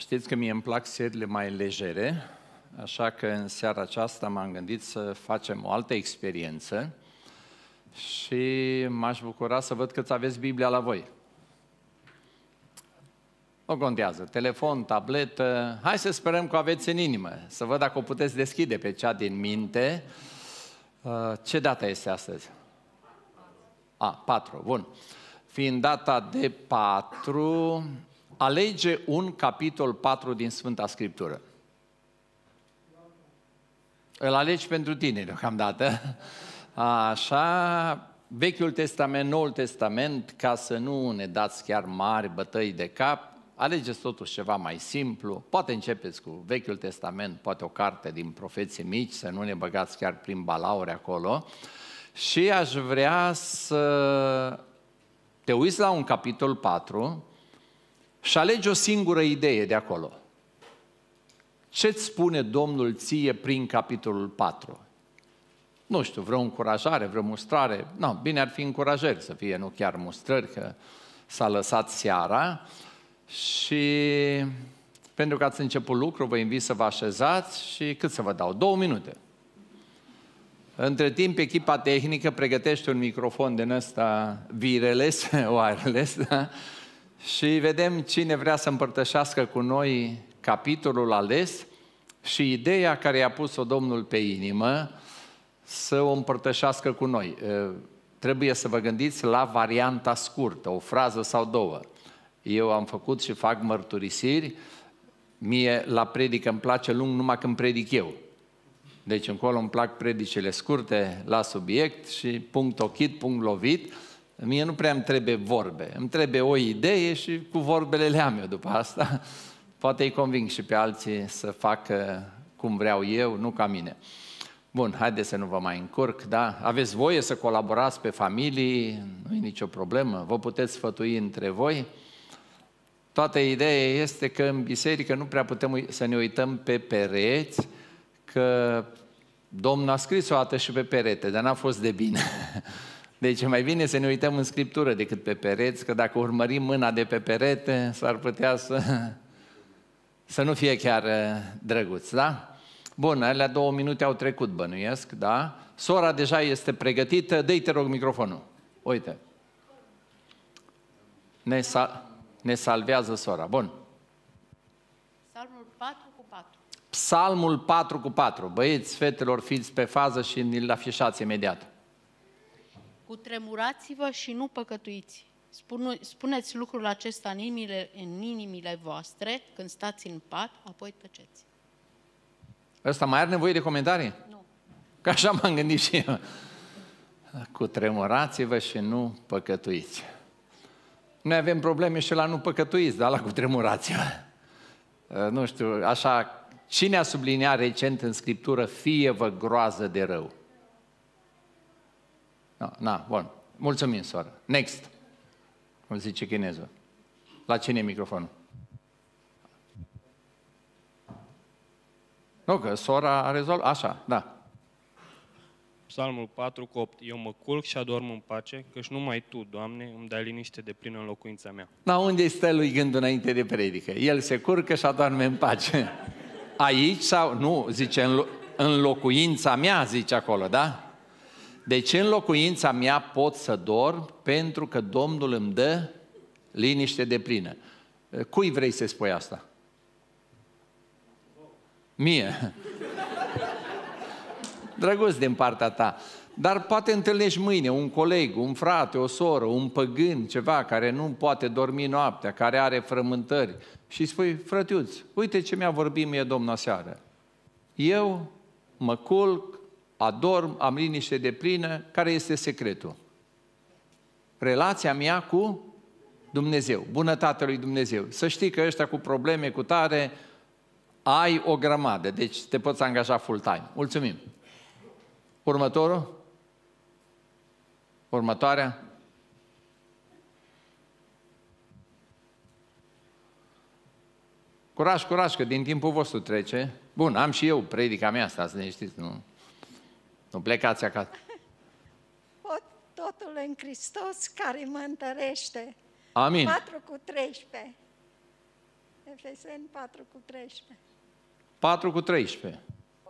Știți că mie îmi plac serile mai legere, așa că în seara aceasta m-am gândit să facem o altă experiență și m-aș bucura să văd câți aveți Biblia la voi. Nu contează, telefon, tabletă, hai să sperăm că o aveți în inimă, să văd dacă o puteți deschide pe cea din minte. Uh, ce dată este astăzi? A, patru. bun. Fiind data de patru alege un capitol 4 din Sfânta Scriptură. Îl alegi pentru tine deocamdată. Așa, Vechiul Testament, Noul Testament, ca să nu ne dați chiar mari bătăi de cap, alegeți totuși ceva mai simplu. Poate începeți cu Vechiul Testament, poate o carte din profeții mici, să nu ne băgați chiar prin balauri acolo. Și aș vrea să te uiți la un capitol 4 și alegi o singură idee de acolo. Ce-ți spune Domnul ție prin capitolul 4? Nu știu, vreo încurajare, vreo mustrare. Nu, bine ar fi încurajări să fie, nu chiar mustrări, că s-a lăsat seara. Și pentru că ați început lucru, vă invit să vă așezați și cât să vă dau? Două minute. Între timp, echipa tehnică pregătește un microfon din ăsta wireless, wireless, da? Și vedem cine vrea să împărtășească cu noi capitolul ales și ideea care i-a pus-o Domnul pe inimă să o împărtășească cu noi. Trebuie să vă gândiți la varianta scurtă, o frază sau două. Eu am făcut și fac mărturisiri, mie la predică îmi place lung numai când predic eu. Deci încolo îmi plac predicele scurte la subiect și punct ochit, punct lovit, Mie nu prea îmi trebuie vorbe, îmi trebuie o idee și cu vorbele le am eu după asta. Poate îi conving și pe alții să facă cum vreau eu, nu ca mine. Bun, haideți să nu vă mai încurc, da? Aveți voie să colaborați pe familii, nu e nicio problemă, vă puteți sfătui între voi. Toată ideea este că în biserică nu prea putem să ne uităm pe pereți, că Domnul a scris o dată și pe perete, dar n-a fost de bine. Deci mai bine să ne uităm în Scriptură decât pe pereți, că dacă urmărim mâna de pe perete, s-ar putea să, să nu fie chiar uh, drăguț, da? Bun, alea două minute au trecut, bănuiesc, da? Sora deja este pregătită, dă te rog microfonul. Uite. Ne, sal- ne salvează sora. Bun. Psalmul 4 cu 4. Psalmul 4 cu 4. Băieți, fetelor, fiți pe fază și ne-l afișați imediat. Cu tremurați vă și nu păcătuiți. Spuneți lucrul acesta în inimile, în inimile voastre când stați în pat, apoi tăceți. Ăsta mai are nevoie de comentarii? Nu. Că așa m-am gândit și eu. Cu tremurați vă și nu păcătuiți. Noi avem probleme și la nu păcătuiți, dar la tremurați vă ă, Nu știu, așa, cine a subliniat recent în Scriptură, fie vă groază de rău? Da, na, bun. Mulțumim, soară. Next. Cum zice chinezul. La cine e microfonul? Nu, că sora a rezolvat. Așa, da. Psalmul 4 cu 8. Eu mă culc și adorm în pace, căci numai Tu, Doamne, îmi dai liniște de plină în locuința mea. Na, da, unde stă lui gândul înainte de predică? El se curcă și adorme în pace. Aici sau? Nu, zice, în, lo- în locuința mea, zice acolo, da? Deci în locuința mea pot să dorm pentru că Domnul îmi dă liniște de plină. Cui vrei să spui asta? Mie. Drăguț din partea ta. Dar poate întâlnești mâine un coleg, un frate, o soră, un păgân, ceva care nu poate dormi noaptea, care are frământări și spui, frătiuț, uite ce mi-a vorbit mie Domnul seară. Eu mă culc adorm, am liniște de plină. Care este secretul? Relația mea cu Dumnezeu, bunătatea lui Dumnezeu. Să știi că ăștia cu probleme, cu tare, ai o grămadă, deci te poți angaja full-time. Mulțumim! Următorul? Următoarea? Curaj, curaj, că din timpul vostru trece. Bun, am și eu predica mea asta, să ne știți, nu? Nu plecați acasă. Pot totul în Hristos care mă întărește. Amin. 4 cu 13. Efeseni 4 cu 13. 4 cu 13.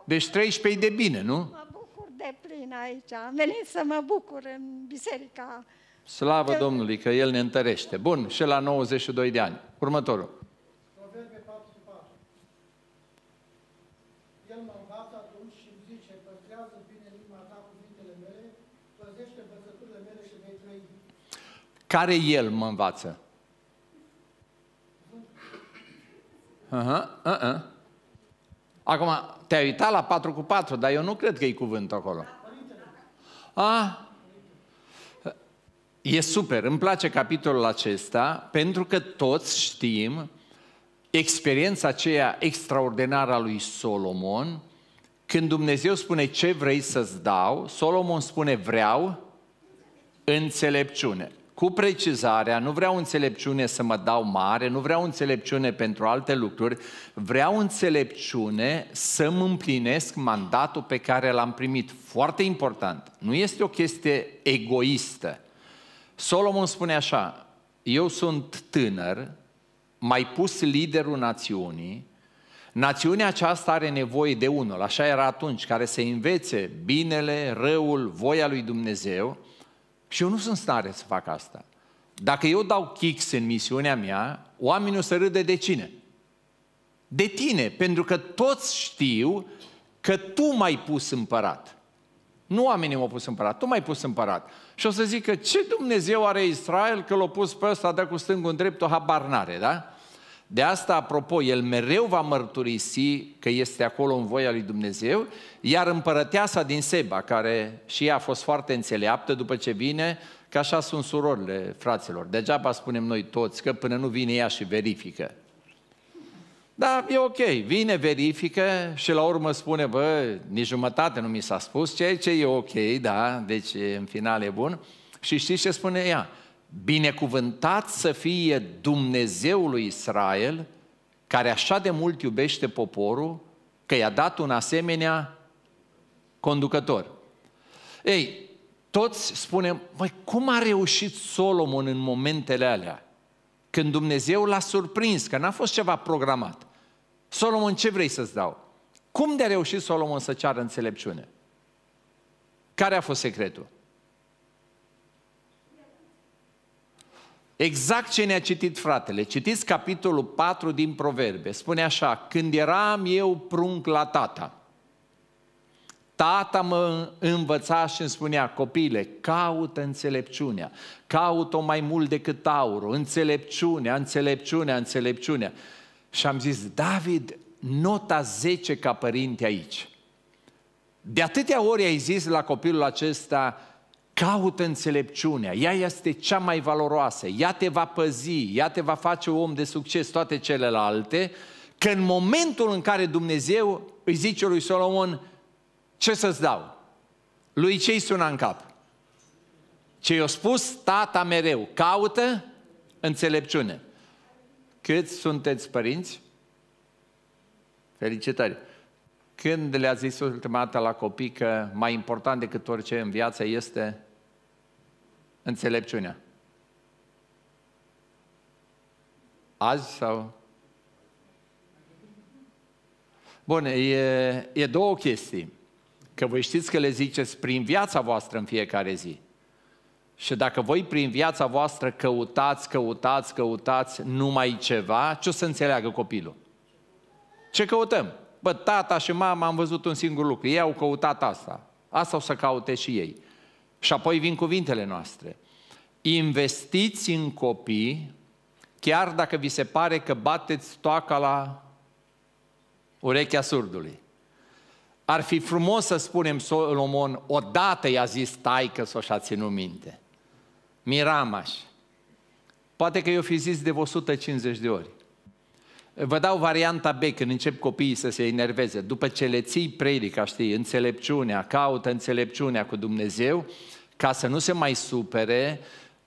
Deci 13 e de bine, nu? Mă bucur de plin aici. Am venit să mă bucur în biserica. Slavă de... Domnului că El ne întărește. Bun, și la 92 de ani. Următorul. care el mă învață. Uh-huh, uh-uh. Acum, te-ai uitat la 4 cu 4, dar eu nu cred că e cuvânt acolo. A, e super, îmi place capitolul acesta, pentru că toți știm experiența aceea extraordinară a lui Solomon, când Dumnezeu spune ce vrei să-ți dau, Solomon spune vreau înțelepciune cu precizarea, nu vreau înțelepciune să mă dau mare, nu vreau înțelepciune pentru alte lucruri, vreau înțelepciune să mă împlinesc mandatul pe care l-am primit. Foarte important. Nu este o chestie egoistă. Solomon spune așa, eu sunt tânăr, mai pus liderul națiunii, Națiunea aceasta are nevoie de unul, așa era atunci, care să învețe binele, răul, voia lui Dumnezeu și eu nu sunt stare să fac asta. Dacă eu dau kicks în misiunea mea, oamenii o să râde de cine? De tine, pentru că toți știu că tu m-ai pus împărat. Nu oamenii m-au pus împărat, tu m-ai pus împărat. Și o să că ce Dumnezeu are Israel că l-a pus pe ăsta, de cu stângul în dreptul, habar n-are, da? De asta, apropo, el mereu va mărturisi că este acolo în voia lui Dumnezeu, iar împărăteasa din Seba, care și ea a fost foarte înțeleaptă după ce vine, că așa sunt surorile fraților. Degeaba spunem noi toți că până nu vine ea și verifică. Da, e ok, vine, verifică și la urmă spune, bă, nici jumătate nu mi s-a spus, ceea ce e ok, da, deci în final e bun. Și știți ce spune ea? Binecuvântat să fie Dumnezeul lui Israel, care așa de mult iubește poporul, că i-a dat un asemenea conducător. Ei, toți spunem, măi, cum a reușit Solomon în momentele alea? Când Dumnezeu l-a surprins, că n-a fost ceva programat. Solomon, ce vrei să-ți dau? Cum de-a reușit Solomon să ceară înțelepciune? Care a fost secretul? Exact ce ne-a citit fratele. Citiți capitolul 4 din Proverbe. Spune așa, când eram eu prunc la tata, Tata mă învăța și îmi spunea, copile, caută înțelepciunea, caută-o mai mult decât aurul, înțelepciunea, înțelepciunea, înțelepciunea. Și am zis, David, nota 10 ca părinte aici. De atâtea ori ai zis la copilul acesta, Caută înțelepciunea, ea este cea mai valoroasă, ea te va păzi, ea te va face om de succes, toate celelalte, că în momentul în care Dumnezeu îi zice lui Solomon, ce să-ți dau? Lui ce-i suna în cap? Ce i-a spus tata mereu, caută înțelepciune. Cât sunteți părinți? Felicitări! Când le-a zis ultima dată la copii că mai important decât orice în viață este înțelepciunea? Azi sau? Bun, e, e două chestii. Că voi știți că le ziceți prin viața voastră în fiecare zi. Și dacă voi prin viața voastră căutați, căutați, căutați numai ceva, ce o să înțeleagă copilul? Ce căutăm? Bă, tata și mama am văzut un singur lucru. Ei au căutat asta. Asta o să caute și ei. Și apoi vin cuvintele noastre. Investiți în copii, chiar dacă vi se pare că bateți toaca la urechea surdului. Ar fi frumos să spunem Solomon, odată i-a zis taică să o și-a ținut minte. Miramaș. Poate că eu fi zis de 150 de ori. Vă dau varianta B când încep copiii să se enerveze. După ce le ții predica, știi, înțelepciunea, caută înțelepciunea cu Dumnezeu, ca să nu se mai supere,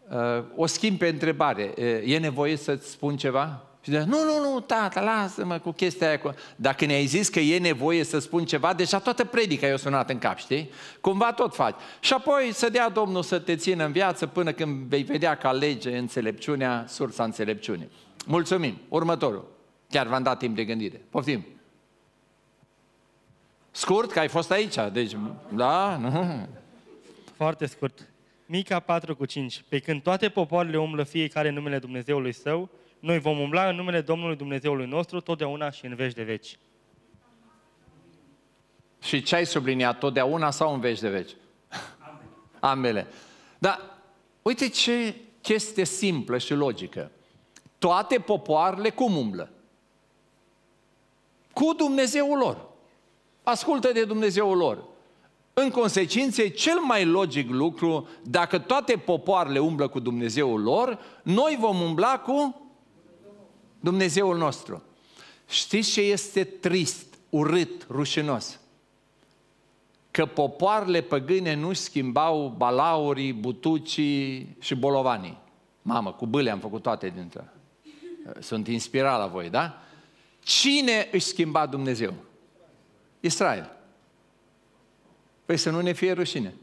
uh, o schimb pe întrebare. E nevoie să-ți spun ceva? Și de, nu, nu, nu, tata, lasă-mă cu chestia aia. Cu... Dacă ne-ai zis că e nevoie să spun ceva, deja toată predica e sunat în cap, știi? Cumva tot faci. Și apoi să dea Domnul să te țină în viață până când vei vedea că alege înțelepciunea, sursa înțelepciunii. Mulțumim. Următorul. Chiar v-am dat timp de gândire. Poftim. Scurt, că ai fost aici, deci, da, nu? Foarte scurt. Mica 4 cu 5. Pe când toate popoarele umblă fiecare în numele Dumnezeului său, noi vom umbla în numele Domnului Dumnezeului nostru totdeauna și în veci de veci. Și ce ai subliniat? Totdeauna sau în veci de veci? Ambele. Ambele. Dar uite ce chestie simplă și logică. Toate popoarele cum umblă? cu Dumnezeul lor. Ascultă de Dumnezeul lor. În consecință, cel mai logic lucru, dacă toate popoarele umblă cu Dumnezeul lor, noi vom umbla cu Dumnezeul nostru. Știți ce este trist, urât, rușinos? Că popoarele păgâne nu schimbau balaurii, butucii și bolovanii. Mamă, cu bâle am făcut toate dintre. Sunt inspirat la voi, da? Cine își schimba Dumnezeu? Israel. Păi să nu ne fie rușine.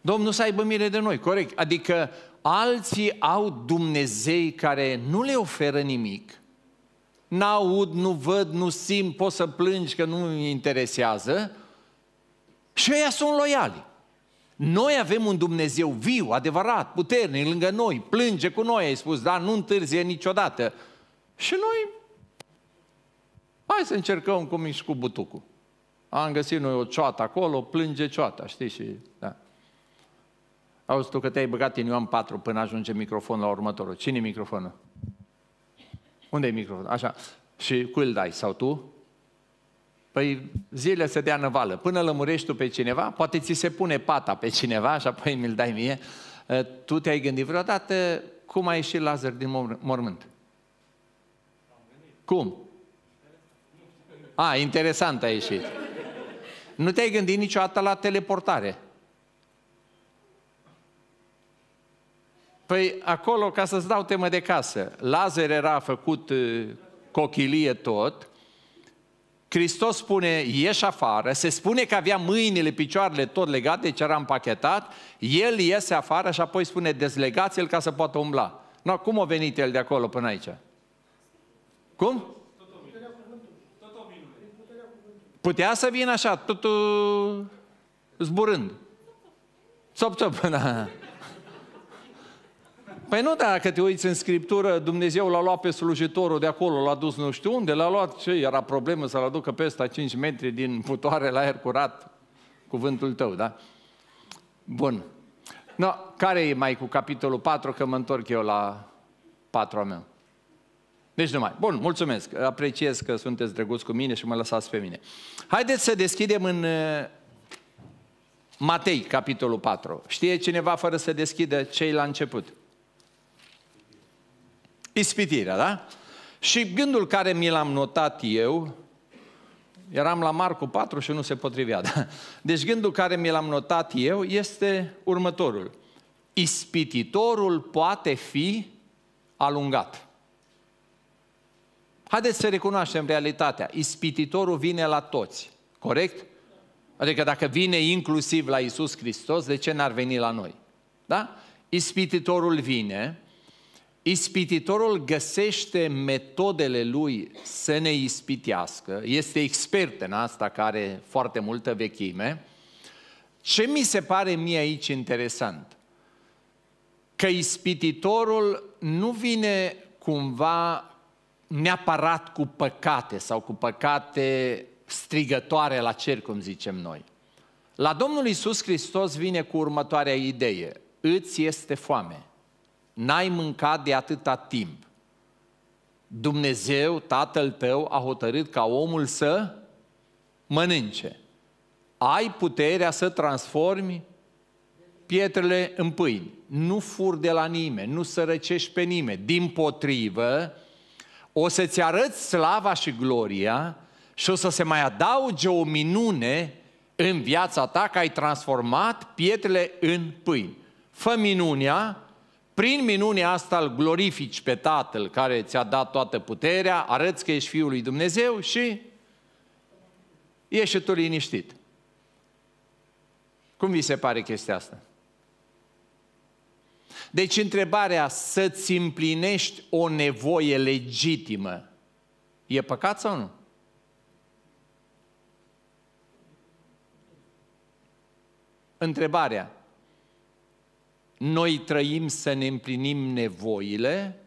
Domnul să aibă mire de noi, corect. Adică alții au Dumnezei care nu le oferă nimic, n-aud, nu văd, nu simt, pot să plângi că nu îmi interesează și ei sunt loiali. Noi avem un Dumnezeu viu, adevărat, puternic, lângă noi, plânge cu noi, ai spus, dar nu întârzie niciodată. Și noi, hai să încercăm cum ești cu butucul. Am găsit noi o cioată acolo, plânge cioata, știi? Și, da. Auzi tu că te-ai băgat în Ioan 4 până ajunge microfonul la următorul. cine e microfonul? unde e microfonul? Așa. Și cu îl dai? Sau tu? Păi zile se dea năvală. Până lămurești tu pe cineva, poate ți se pune pata pe cineva și apoi mi-l dai mie. Tu te-ai gândit vreodată cum a ieșit Lazar din mormânt? Cum? A, interesant a ieșit. Nu te-ai gândit niciodată la teleportare. Păi acolo, ca să-ți dau temă de casă, Lazar era făcut uh, cochilie tot, Hristos spune, ieși afară, se spune că avea mâinile, picioarele tot legate, ce deci era împachetat, el iese afară și apoi spune, dezlegați-l ca să poată umbla. No, cum a venit el de acolo până aici? Cum? Putea să vină așa, totul zburând. top top da. Păi nu, dacă te uiți în Scriptură, Dumnezeu l-a luat pe slujitorul de acolo, l-a dus nu știu unde, l-a luat, ce era problemă să-l aducă pe ăsta 5 metri din putoare la aer curat, cuvântul tău, da? Bun. No, care e mai cu capitolul 4, că mă întorc eu la 4 meu? Deci numai. Bun, mulțumesc. Apreciez că sunteți drăguți cu mine și mă lăsați pe mine. Haideți să deschidem în uh, Matei, capitolul 4. Știe cineva fără să deschidă ce la început? Ispitirea, da? Și gândul care mi l-am notat eu, eram la Marcu 4 și nu se potrivea, da? Deci gândul care mi l-am notat eu este următorul. Ispititorul poate fi alungat. Haideți să recunoaștem realitatea. Ispititorul vine la toți, corect? Adică dacă vine inclusiv la Isus Hristos, de ce n-ar veni la noi? Da? Ispititorul vine, ispititorul găsește metodele lui să ne ispitească, este expert în asta, care are foarte multă vechime. Ce mi se pare mie aici interesant? Că ispititorul nu vine cumva neapărat cu păcate sau cu păcate strigătoare la cer, cum zicem noi. La Domnul Isus Hristos vine cu următoarea idee. Îți este foame. N-ai mâncat de atâta timp. Dumnezeu, Tatăl tău, a hotărât ca omul să mănânce. Ai puterea să transformi pietrele în pâini. Nu fur de la nimeni, nu sărăcești pe nimeni. Din potrivă, o să-ți arăți slava și gloria și o să se mai adauge o minune în viața ta că ai transformat pietrele în pâini. Fă minunea, prin minunea asta îl glorifici pe Tatăl care ți-a dat toată puterea, arăți că ești Fiul lui Dumnezeu și ești și tu liniștit. Cum vi se pare chestia asta? Deci întrebarea să-ți împlinești o nevoie legitimă e păcat sau nu? Întrebarea, noi trăim să ne împlinim nevoile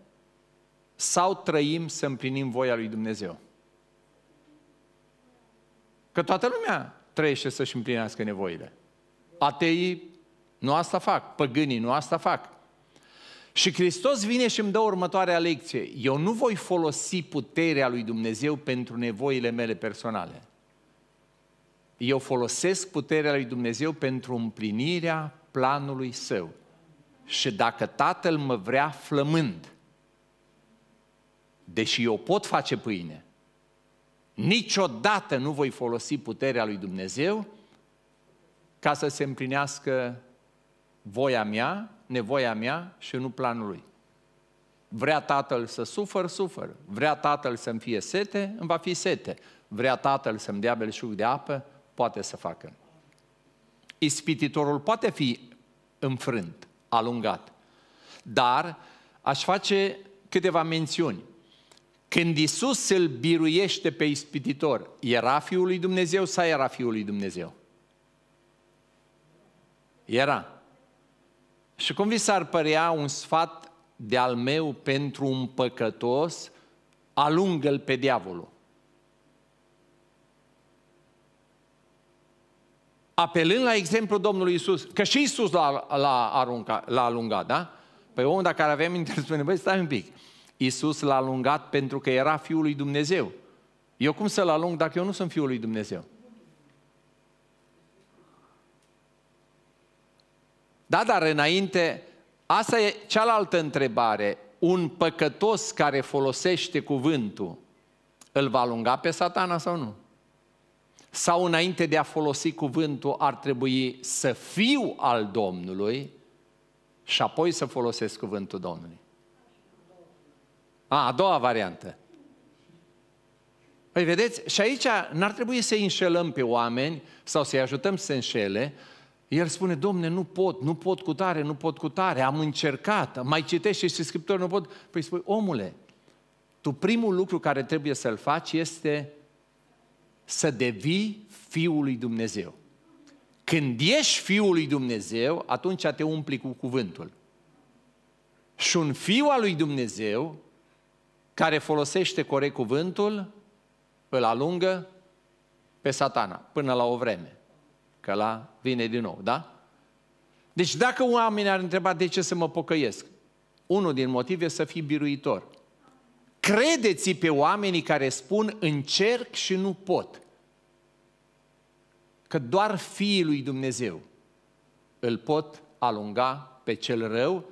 sau trăim să împlinim voia lui Dumnezeu? Că toată lumea trăiește să-și împlinească nevoile. Ateii nu asta fac, păgânii nu asta fac. Și Hristos vine și îmi dă următoarea lecție. Eu nu voi folosi puterea lui Dumnezeu pentru nevoile mele personale. Eu folosesc puterea lui Dumnezeu pentru împlinirea planului său. Și dacă Tatăl mă vrea flămând, deși eu pot face pâine, niciodată nu voi folosi puterea lui Dumnezeu ca să se împlinească voia mea nevoia mea și nu planul lui. Vrea tatăl să sufăr, sufăr. Vrea tatăl să-mi fie sete, îmi va fi sete. Vrea tatăl să-mi dea belșug de apă, poate să facă. Ispititorul poate fi înfrânt, alungat. Dar aș face câteva mențiuni. Când Isus îl biruiește pe ispititor, era Fiul lui Dumnezeu sau era Fiul lui Dumnezeu? Era. Și cum vi s-ar părea un sfat de-al meu pentru un păcătos, alungă-l pe diavolul. Apelând la exemplu Domnului Isus, că și Isus l-a, l-a, arunca, l-a alungat, da? Păi omul dacă avem avea minte, spune, băi, stai un pic. Isus l-a alungat pentru că era Fiul lui Dumnezeu. Eu cum să-l alung dacă eu nu sunt Fiul lui Dumnezeu? Da, dar înainte, asta e cealaltă întrebare. Un păcătos care folosește cuvântul, îl va alunga pe satana sau nu? Sau înainte de a folosi cuvântul, ar trebui să fiu al Domnului și apoi să folosesc cuvântul Domnului? A, a doua variantă. Păi vedeți, și aici n-ar trebui să înșelăm pe oameni sau să-i ajutăm să se înșele, el spune, domne, nu pot, nu pot cu tare, nu pot cu tare, am încercat, mai citește și Scriptură, nu pot. Păi spui, omule, tu primul lucru care trebuie să-l faci este să devii Fiul lui Dumnezeu. Când ești Fiul lui Dumnezeu, atunci te umpli cu cuvântul. Și un fiu al lui Dumnezeu, care folosește corect cuvântul, îl alungă pe satana, până la o vreme că la vine din nou, da? Deci dacă oamenii ar întreba de ce să mă pocăiesc, unul din motive să fii biruitor. Credeți pe oamenii care spun încerc și nu pot. Că doar fiii lui Dumnezeu îl pot alunga pe cel rău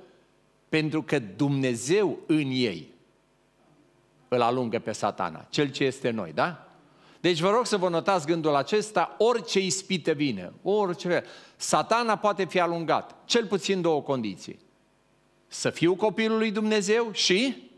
pentru că Dumnezeu în ei îl alungă pe satana, cel ce este noi, da? Deci vă rog să vă notați gândul acesta, orice ispită vine, orice. Satana poate fi alungat, cel puțin două condiții. Să fiu copilul lui Dumnezeu și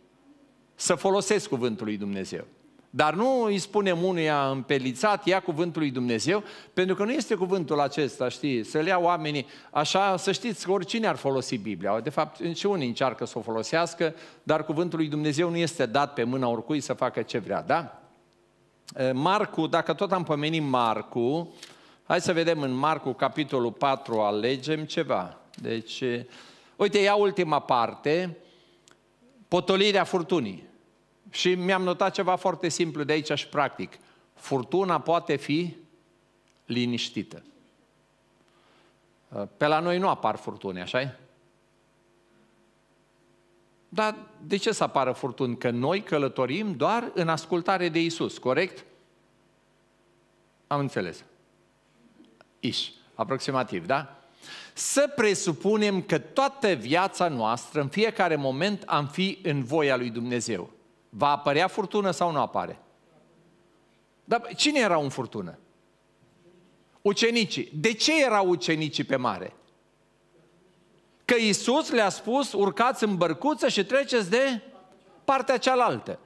să folosesc cuvântul lui Dumnezeu. Dar nu îi spunem unuia împelițat, ia cuvântul lui Dumnezeu, pentru că nu este cuvântul acesta, știi, să le ia oamenii așa, să știți că oricine ar folosi Biblia. De fapt, și unii încearcă să o folosească, dar cuvântul lui Dumnezeu nu este dat pe mâna oricui să facă ce vrea, da? Eh, Marcu, dacă tot am pomenit Marcu, hai să vedem în Marcu, capitolul 4, alegem ceva. Deci, eh, uite, ia ultima parte, potolirea furtunii. Și mi-am notat ceva foarte simplu de aici și practic. Furtuna poate fi liniștită. Eh, pe la noi nu apar furtuni, așa e? Dar de ce să apară furtuni? Că noi călătorim doar în ascultare de Isus, corect? Am înțeles. Iș, aproximativ, da? Să presupunem că toată viața noastră, în fiecare moment, am fi în voia lui Dumnezeu. Va apărea furtună sau nu apare? Dar cine era în furtună? Ucenicii. De ce erau ucenicii pe mare? că Isus le-a spus, urcați în bărcuță și treceți de partea cealaltă.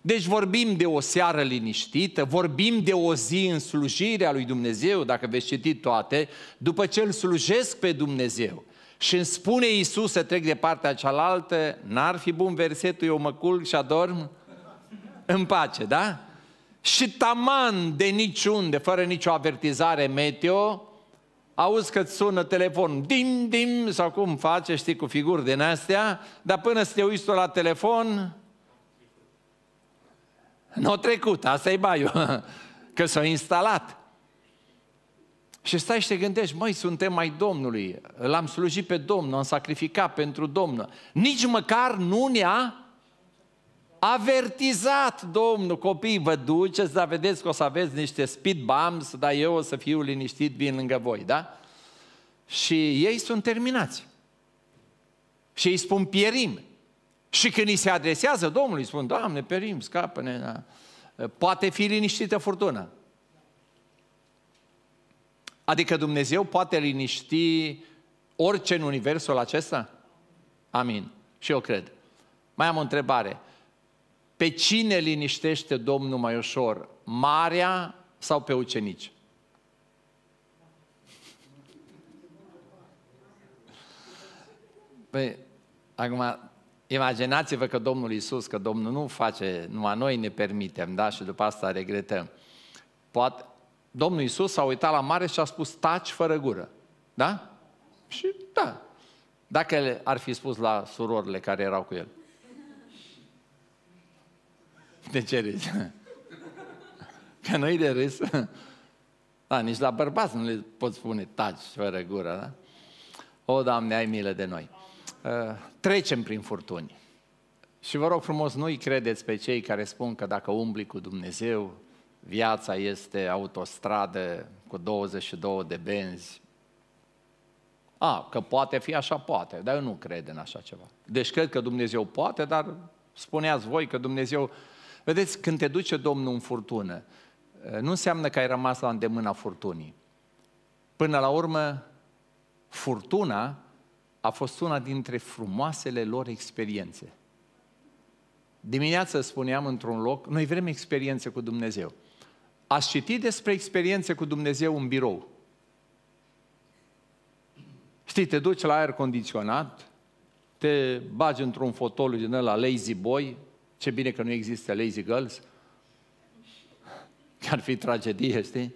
Deci vorbim de o seară liniștită, vorbim de o zi în slujirea lui Dumnezeu, dacă veți citi toate, după ce îl slujesc pe Dumnezeu. Și îmi spune Iisus să trec de partea cealaltă, n-ar fi bun versetul, eu mă culc și adorm în pace, da? Și taman de niciunde, fără nicio avertizare meteo, auzi că sună telefon, dim, dim, sau cum face, știi, cu figuri din astea, dar până să te uiți tu la telefon, nu au trecut, asta e baiul, că s-a instalat. Și stai și te gândești, măi, suntem mai Domnului, l-am slujit pe Domnul, am sacrificat pentru Domnul. Nici măcar nu ne-a avertizat Domnul, copii, vă duceți, dar vedeți că o să aveți niște speed bumps, dar eu o să fiu liniștit, vin lângă voi, da? Și ei sunt terminați. Și îi spun pierim. Și când îi se adresează Domnului, îi spun, Doamne, perim, scapă-ne. Da. Poate fi liniștită furtuna. Adică Dumnezeu poate liniști orice în universul acesta? Amin. Și eu cred. Mai am o întrebare. Pe cine liniștește Domnul mai ușor? Marea sau pe ucenici? Păi, acum, imaginați-vă că Domnul Isus, că Domnul nu face, numai noi ne permitem, da? Și după asta regretăm. Poate, Domnul Isus s-a uitat la mare și a spus, taci fără gură. Da? Și da. Dacă ar fi spus la surorile care erau cu el ne cereți? Că noi de râs, da, nici la bărbați nu le pot spune taci fără gură, da? O, Doamne, ai milă de noi. Uh, trecem prin furtuni. Și vă rog frumos, nu-i credeți pe cei care spun că dacă umbli cu Dumnezeu, viața este autostradă cu 22 de benzi. A, că poate fi așa, poate, dar eu nu cred în așa ceva. Deci cred că Dumnezeu poate, dar spuneați voi că Dumnezeu Vedeți, când te duce Domnul în furtună, eh, nu înseamnă că ai rămas la îndemâna furtunii. Până la urmă, furtuna a fost una dintre frumoasele lor experiențe. Dimineața spuneam într-un loc, noi vrem experiențe cu Dumnezeu. Ați citit despre experiențe cu Dumnezeu în birou. Știi, te duci la aer condiționat, te bagi într-un fotoliu din ăla lazy boy, ce bine că nu există lazy girls. Ar fi tragedie, știi?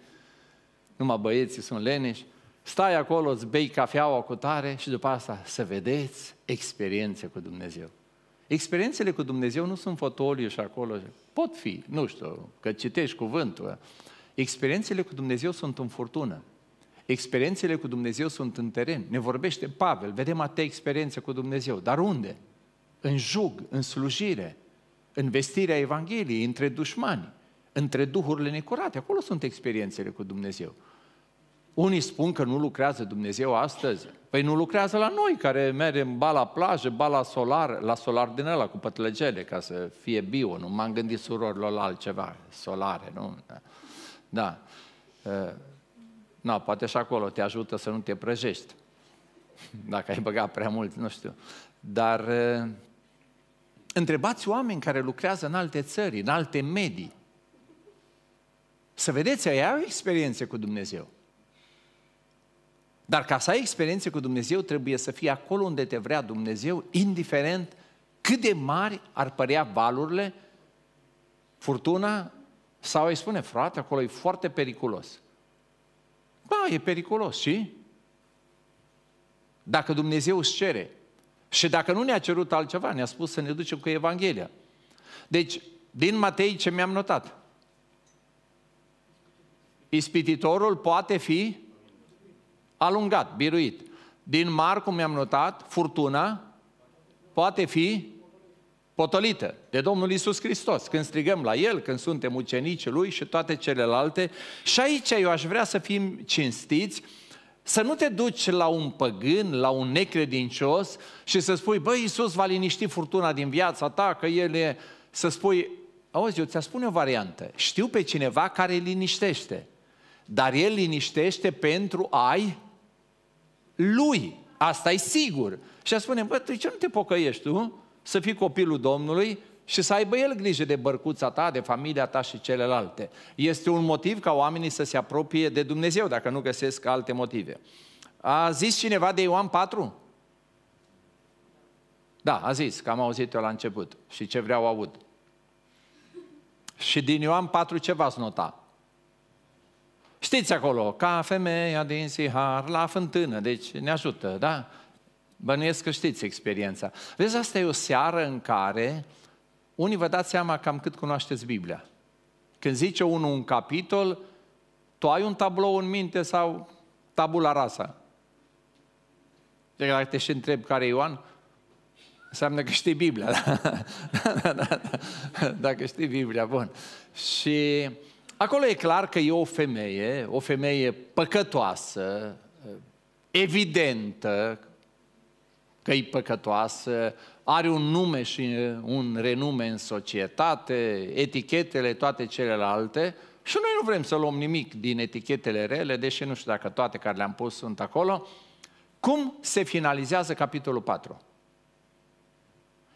Numai băieții sunt leneși. Stai acolo, îți bei cafeaua cu tare și după asta să vedeți experiențe cu Dumnezeu. Experiențele cu Dumnezeu nu sunt fotoliu și acolo. Pot fi, nu știu, că citești cuvântul. Experiențele cu Dumnezeu sunt în furtună. Experiențele cu Dumnezeu sunt în teren. Ne vorbește Pavel, vedem atâtea experiențe cu Dumnezeu. Dar unde? În jug, în slujire, în vestirea Evangheliei, între dușmani, între duhurile necurate. Acolo sunt experiențele cu Dumnezeu. Unii spun că nu lucrează Dumnezeu astăzi. Păi nu lucrează la noi, care mergem ba la plajă, ba la solar, la solar din ăla cu pătlăgele, ca să fie bio. Nu m-am gândit surorilor la altceva, solare, nu? Da. da. Na, poate și acolo te ajută să nu te prăjești. Dacă ai băgat prea mult, nu știu. Dar Întrebați oameni care lucrează în alte țări, în alte medii. Să vedeți, ei au experiențe cu Dumnezeu. Dar ca să ai experiențe cu Dumnezeu, trebuie să fii acolo unde te vrea Dumnezeu, indiferent cât de mari ar părea valurile, furtuna, sau îi spune, frate, acolo e foarte periculos. Ba e periculos și? Dacă Dumnezeu îți cere și dacă nu ne-a cerut altceva, ne-a spus să ne ducem cu Evanghelia. Deci, din Matei ce mi-am notat? Ispititorul poate fi alungat, biruit. Din Marcu mi-am notat, furtuna poate fi potolită de Domnul Isus Hristos, când strigăm la El, când suntem ucenicii Lui și toate celelalte. Și aici eu aș vrea să fim cinstiți să nu te duci la un păgân, la un necredincios și să spui, băi, Iisus va liniști furtuna din viața ta, că El e... Să spui, auzi, eu ți-a spune o variantă. Știu pe cineva care liniștește, dar El liniștește pentru ai Lui. Asta e sigur. Și a spune, bă, tu ce nu te pocăiești tu? Să fii copilul Domnului, și să aibă el grijă de bărcuța ta, de familia ta și celelalte. Este un motiv ca oamenii să se apropie de Dumnezeu, dacă nu găsesc alte motive. A zis cineva de Ioan 4? Da, a zis, că am auzit eu la început și ce vreau aud. Și din Ioan 4 ce v-ați nota? Știți acolo, ca femeia din Sihar, la fântână, deci ne ajută, da? Bănuiesc că știți experiența. Vezi, asta e o seară în care uh, unii vă dați seama cam cât cunoașteți Biblia. Când zice unul un capitol, tu ai un tablou în minte sau tabula rasa? Deci dacă te și întreb care e Ioan, înseamnă că știi Biblia. Da? da, da, da, da. Dacă știi Biblia, bun. Și acolo e clar că e o femeie, o femeie păcătoasă, evidentă că e păcătoasă, are un nume și un renume în societate, etichetele, toate celelalte, și noi nu vrem să luăm nimic din etichetele rele, deși nu știu dacă toate care le-am pus sunt acolo. Cum se finalizează capitolul 4?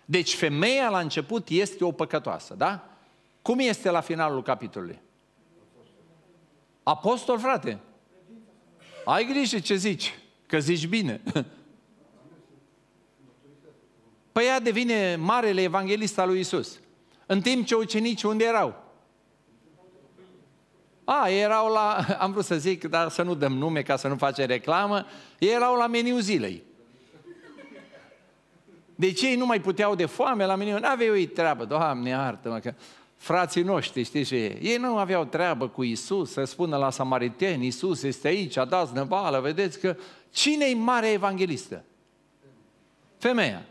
Deci femeia la început este o păcătoasă, da? Cum este la finalul capitolului? Apostol, frate, ai grijă ce zici, că zici bine. Păi ea devine marele evanghelist al lui Isus. În timp ce ucenicii unde erau? A, erau la, am vrut să zic, dar să nu dăm nume ca să nu facem reclamă, ei erau la meniu zilei. Deci ei nu mai puteau de foame la meniu, n-aveau ei treabă, Doamne, iartă-mă, că frații noștri, știi ce e? Ei nu aveau treabă cu Isus, să spună la samariteni, Isus este aici, a dat năvală, vedeți că cine e mare evanghelistă? Femeia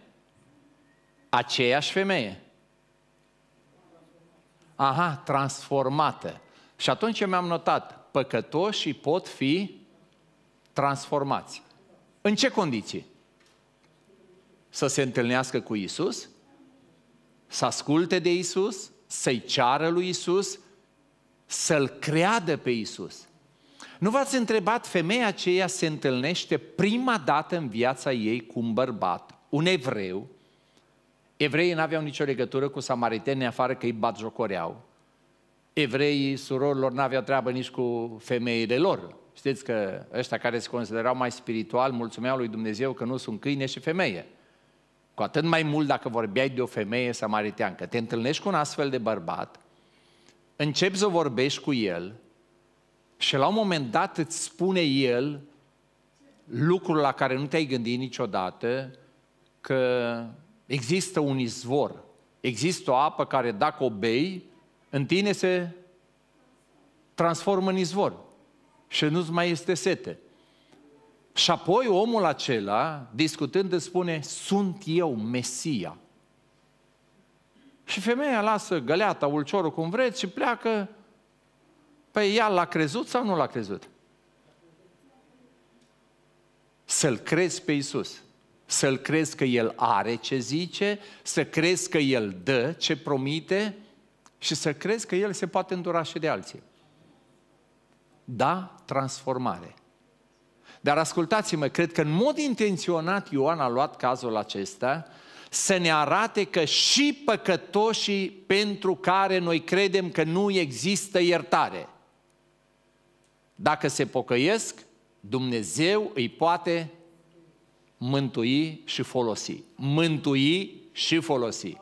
aceeași femeie. Aha, transformată. Și atunci mi-am notat, păcătoșii pot fi transformați. În ce condiții? Să se întâlnească cu Isus, să asculte de Isus, să-i ceară lui Isus, să-l creadă pe Isus. Nu v-ați întrebat, femeia aceea se întâlnește prima dată în viața ei cu un bărbat, un evreu, Evreii nu aveau nicio legătură cu samariteni, afară că îi jocoreau. Evreii surorilor nu aveau treabă nici cu femeile lor. Știți că ăștia care se considerau mai spiritual mulțumeau lui Dumnezeu că nu sunt câine și femeie. Cu atât mai mult dacă vorbeai de o femeie samariteancă. Te întâlnești cu un astfel de bărbat, începi să vorbești cu el și la un moment dat îți spune el lucrul la care nu te-ai gândit niciodată, că Există un izvor, există o apă care dacă o bei, în tine se transformă în izvor și nu-ți mai este sete. Și apoi omul acela, discutând, îți spune, sunt eu Mesia. Și femeia lasă găleata, ulciorul, cum vreți, și pleacă. Păi ea l-a crezut sau nu l-a crezut? Să-L crezi pe Isus să-l crezi că el are ce zice, să crezi că el dă ce promite și să crezi că el se poate îndura și de alții. Da, transformare. Dar ascultați-mă, cred că în mod intenționat Ioan a luat cazul acesta să ne arate că și păcătoșii pentru care noi credem că nu există iertare, dacă se pocăiesc, Dumnezeu îi poate mântui și folosi. Mântui și folosi.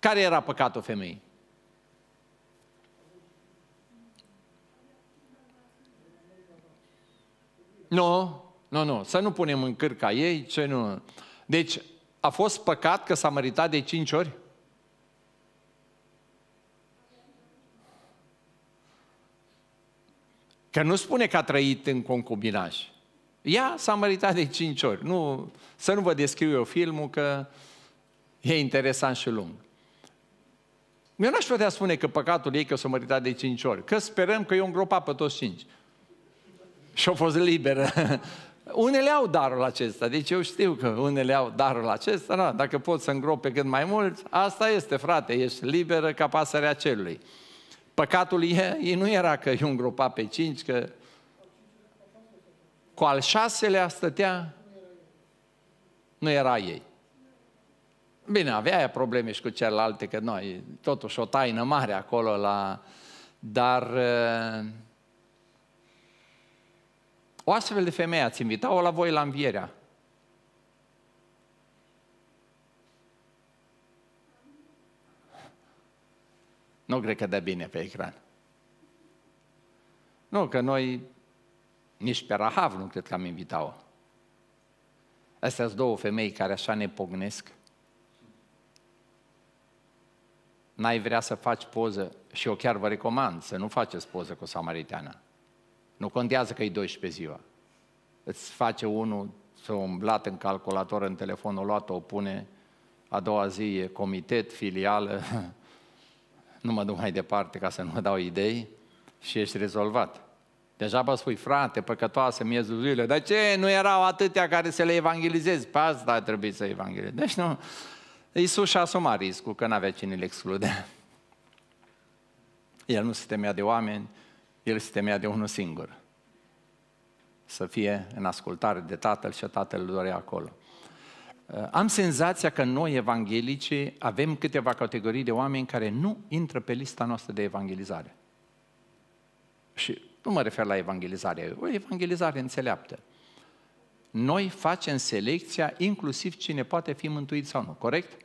Care era păcatul femeii? Nu, nu, nu, să nu punem în cârca ei, ce nu. Deci, a fost păcat că s-a măritat de cinci ori? Că nu spune că a trăit în concubinaj. Ea s-a măritat de cinci ori. Nu, să nu vă descriu eu filmul, că e interesant și lung. Eu n-aș putea spune că păcatul ei că s-a măritat de cinci ori, că sperăm că un îngropa pe toți cinci. Și a fost liberă. Unele au darul acesta, deci eu știu că unele au darul acesta, da, dacă pot să îngrope pe cât mai mult, asta este, frate, ești liberă ca pasărea celui. Păcatul ei, ei nu era că i-a îngropa pe cinci, că cu al șaselea stătea, nu era ei. Bine, avea probleme și cu celelalte, că noi, totuși o taină mare acolo la... Dar ă, o astfel de femeie ați invitat o la voi la învierea. Nu cred că dă bine pe ecran. Nu, că noi nici pe Rahav nu cred că am invitat-o. Astea sunt două femei care așa ne pognesc. N-ai vrea să faci poză și eu chiar vă recomand să nu faceți poză cu samariteana. Nu contează că e 12 ziua. Îți face unul să o umblat în calculator, în telefonul luat, o pune, a doua zi e comitet, filială, nu mă duc mai departe ca să nu mă dau idei și ești rezolvat deja vă spui, frate, păcătoase, miezul zilei, dar ce, nu erau atâtea care să le evangelizezi? Pe asta ar trebui să evangelizezi. Deci nu, Iisus și-a asumat riscul, că n-avea cine îl exclude. El nu se temea de oameni, el se temea de unul singur. Să fie în ascultare de Tatăl și Tatăl lui dorea acolo. Uh, am senzația că noi, evanghelici, avem câteva categorii de oameni care nu intră pe lista noastră de evangelizare. Și nu mă refer la evangelizare, o evangelizare înțeleaptă. Noi facem selecția inclusiv cine poate fi mântuit sau nu, corect?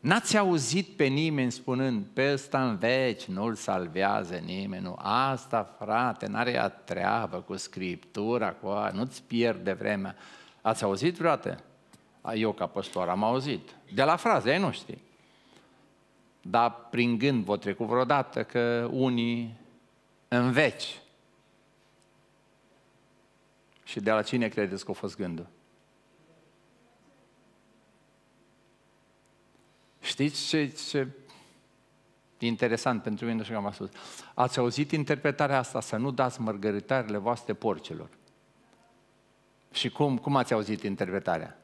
N-ați auzit pe nimeni spunând, pe ăsta în veci nu-l salvează nimeni, nu. Asta, frate, n-are a treabă cu Scriptura, cu a, nu-ți pierde vremea. Ați auzit vreodată? Eu, ca păstor, am auzit. De la fraze, ai știi. Dar prin gând vă trecut vreodată că unii în veci. Și de la cine credeți că a fost gândul? Știți ce, ce interesant pentru mine și că am spus? Ați auzit interpretarea asta, să nu dați mărgăritarele voastre porcilor. Și cum, cum ați auzit interpretarea?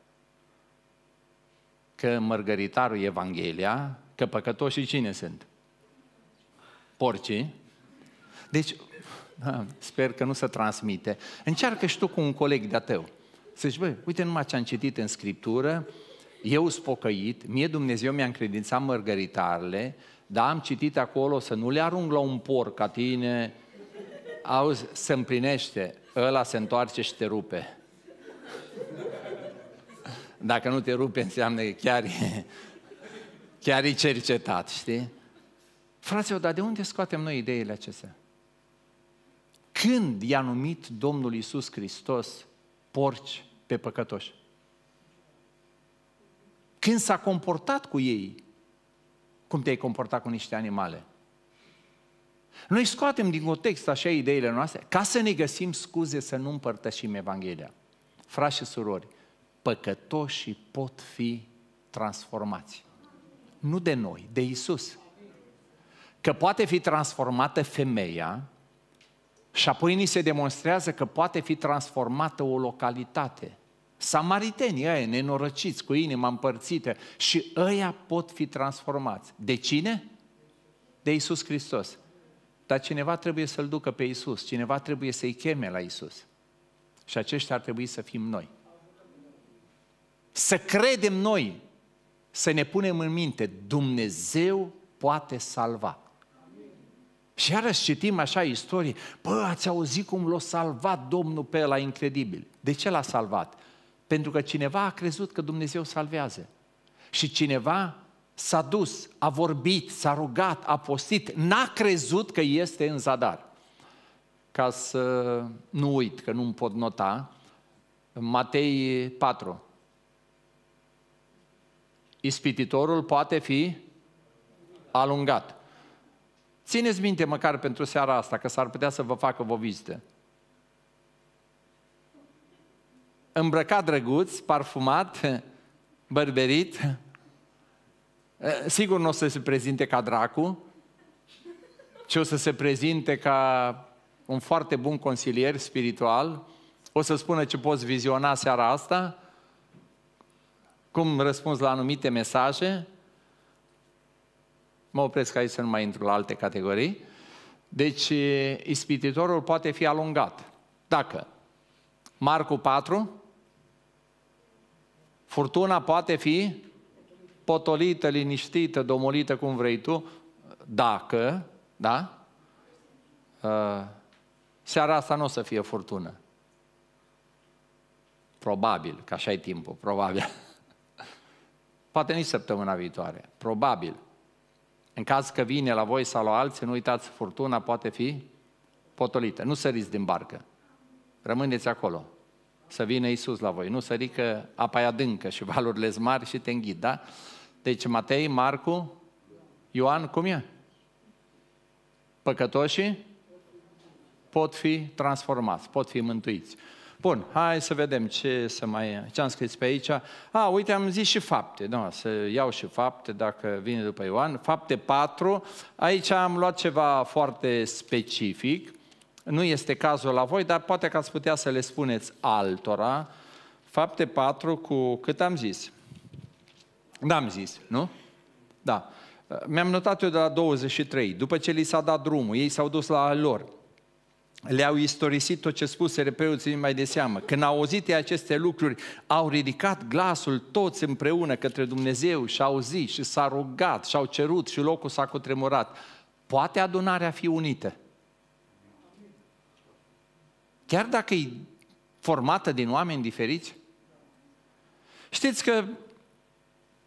Că mărgăritarul Evanghelia, că păcătoșii cine sunt? Porcii deci, da, sper că nu se transmite. Încearcă și tu cu un coleg de-a tău. Să zici, băi, uite numai ce am citit în Scriptură, eu sunt pocăit, mie Dumnezeu mi-a încredințat mărgăritarele, dar am citit acolo să nu le arunc la un porc ca tine, auzi, se împlinește, ăla se întoarce și te rupe. Dacă nu te rupe, înseamnă că chiar e, chiar e cercetat, știi? Fraților, dar de unde scoatem noi ideile acestea? când i-a numit Domnul Iisus Hristos porci pe păcătoși? Când s-a comportat cu ei cum te-ai comportat cu niște animale? Noi scoatem din context așa ideile noastre ca să ne găsim scuze să nu împărtășim Evanghelia. Frați și surori, păcătoșii pot fi transformați. Nu de noi, de Isus. Că poate fi transformată femeia și apoi ni se demonstrează că poate fi transformată o localitate. Samaritenii ăia, nenorăciți, cu inima împărțită, și ăia pot fi transformați. De cine? De Isus Hristos. Dar cineva trebuie să-L ducă pe Isus, cineva trebuie să-I cheme la Isus. Și aceștia ar trebui să fim noi. Să credem noi, să ne punem în minte, Dumnezeu poate salva. Și iarăși citim așa istorie, bă, ați auzit cum l-a salvat Domnul pe la incredibil. De ce l-a salvat? Pentru că cineva a crezut că Dumnezeu salvează. Și cineva s-a dus, a vorbit, s-a rugat, a postit, n-a crezut că este în zadar. Ca să nu uit, că nu-mi pot nota, Matei 4. Ispititorul poate fi alungat. Țineți minte măcar pentru seara asta, că s-ar putea să vă facă o vizită. Îmbrăcat drăguț, parfumat, bărberit, eh, sigur nu o să se prezinte ca dracu, ci o să se prezinte ca un foarte bun consilier spiritual, o să spună ce poți viziona seara asta, cum răspunzi la anumite mesaje, Mă opresc aici să nu mai intru la alte categorii. Deci, ispititorul poate fi alungat. Dacă Marcu 4, furtuna poate fi potolită, liniștită, domolită, cum vrei tu, dacă, da? Seara asta nu o să fie furtună. Probabil, că așa e timpul, probabil. Poate nici săptămâna viitoare, probabil. În caz că vine la voi sau la alții, nu uitați, furtuna poate fi potolită. Nu săriți din barcă. Rămâneți acolo. Să vină Isus la voi. Nu sări că apa e adâncă și valurile sunt mari și te înghid, da? Deci Matei, Marcu, Ioan, cum e? Păcătoșii pot fi transformați, pot fi mântuiți. Bun, hai să vedem ce, să mai, ce am scris pe aici. A, uite, am zis și fapte. Da, să iau și fapte dacă vine după Ioan. Fapte 4. Aici am luat ceva foarte specific. Nu este cazul la voi, dar poate că ați putea să le spuneți altora. Fapte 4 cu cât am zis? Da, am zis, nu? Da. Mi-am notat eu de la 23. După ce li s-a dat drumul, ei s-au dus la lor le-au istorisit tot ce spuse preoții mai de seamă. Când au auzit aceste lucruri, au ridicat glasul toți împreună către Dumnezeu și au zis și s-a rugat și au cerut și locul s-a cutremurat. Poate adunarea fi unită. Chiar dacă e formată din oameni diferiți? Știți că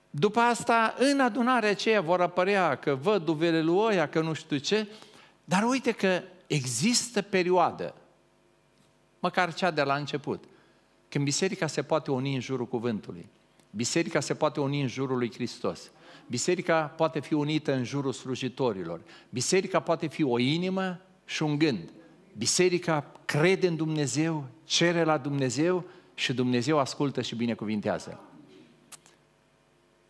după asta, în adunarea aceea vor apărea că văduvele lui ăia, că nu știu ce, dar uite că există perioadă, măcar cea de la început, când biserica se poate uni în jurul cuvântului. Biserica se poate uni în jurul lui Hristos. Biserica poate fi unită în jurul slujitorilor. Biserica poate fi o inimă și un gând. Biserica crede în Dumnezeu, cere la Dumnezeu și Dumnezeu ascultă și binecuvintează.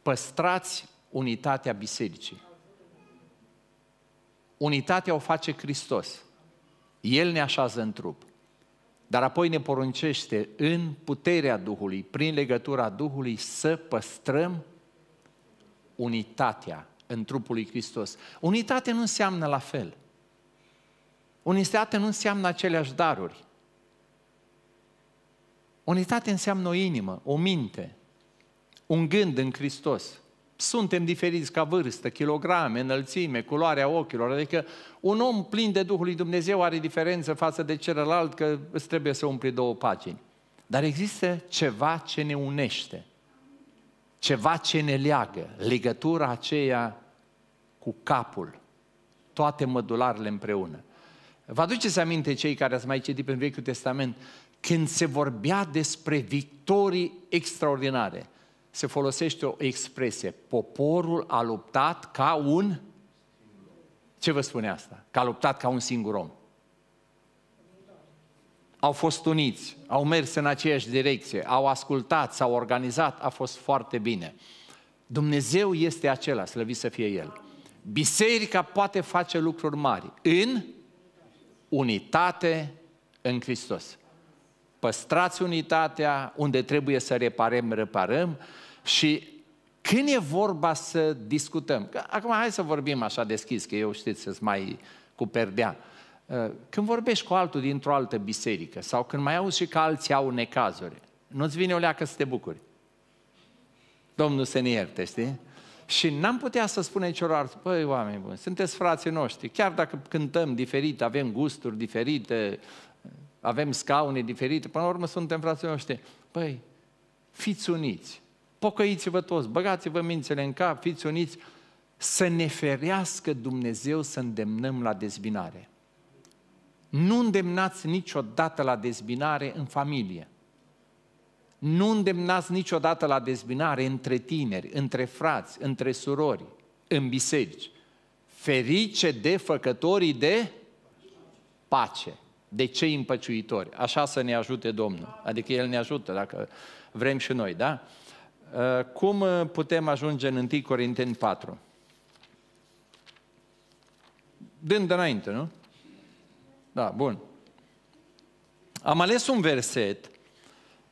Păstrați unitatea bisericii. Unitatea o face Hristos. El ne așează în trup, dar apoi ne poruncește în puterea Duhului, prin legătura Duhului, să păstrăm unitatea în trupul lui Hristos. Unitate nu înseamnă la fel. Unitate nu înseamnă aceleași daruri. Unitate înseamnă o inimă, o minte, un gând în Hristos suntem diferiți ca vârstă, kilograme, înălțime, culoarea ochilor, adică un om plin de Duhul lui Dumnezeu are diferență față de celălalt că îți trebuie să umpli două pagini. Dar există ceva ce ne unește, ceva ce ne leagă, legătura aceea cu capul, toate mădularele împreună. Vă aduceți aminte cei care ați mai citit în Vechiul Testament, când se vorbea despre victorii extraordinare, se folosește o expresie. Poporul a luptat ca un... Ce vă spune asta? Că a luptat ca un singur om. Au fost uniți, au mers în aceeași direcție, au ascultat, s-au organizat, a fost foarte bine. Dumnezeu este acela, slăvit să fie El. Biserica poate face lucruri mari în unitate în Hristos păstrați unitatea, unde trebuie să reparăm, reparăm și când e vorba să discutăm, că acum hai să vorbim așa deschis, că eu știți să ți mai cu perdea, uh, când vorbești cu altul dintr-o altă biserică sau când mai auzi și că alții au necazuri, nu-ți vine o leacă să te bucuri. Domnul să ne ierte, știi? Și n-am putea să spunem celorlalți, păi oameni buni, sunteți frații noștri, chiar dacă cântăm diferit, avem gusturi diferite, avem scaune diferite, până la urmă suntem frații noștri. Păi, fiți uniți, pocăiți-vă toți, băgați-vă mințele în cap, fiți uniți, să ne ferească Dumnezeu să îndemnăm la dezbinare. Nu îndemnați niciodată la dezbinare în familie. Nu îndemnați niciodată la dezbinare între tineri, între frați, între surori, în biserici. Ferice de făcătorii de pace de cei împăciuitori. Așa să ne ajute Domnul. Adică El ne ajută dacă vrem și noi, da? Uh, cum uh, putem ajunge în 1 Corinteni 4? Dând înainte, nu? Da, bun. Am ales un verset,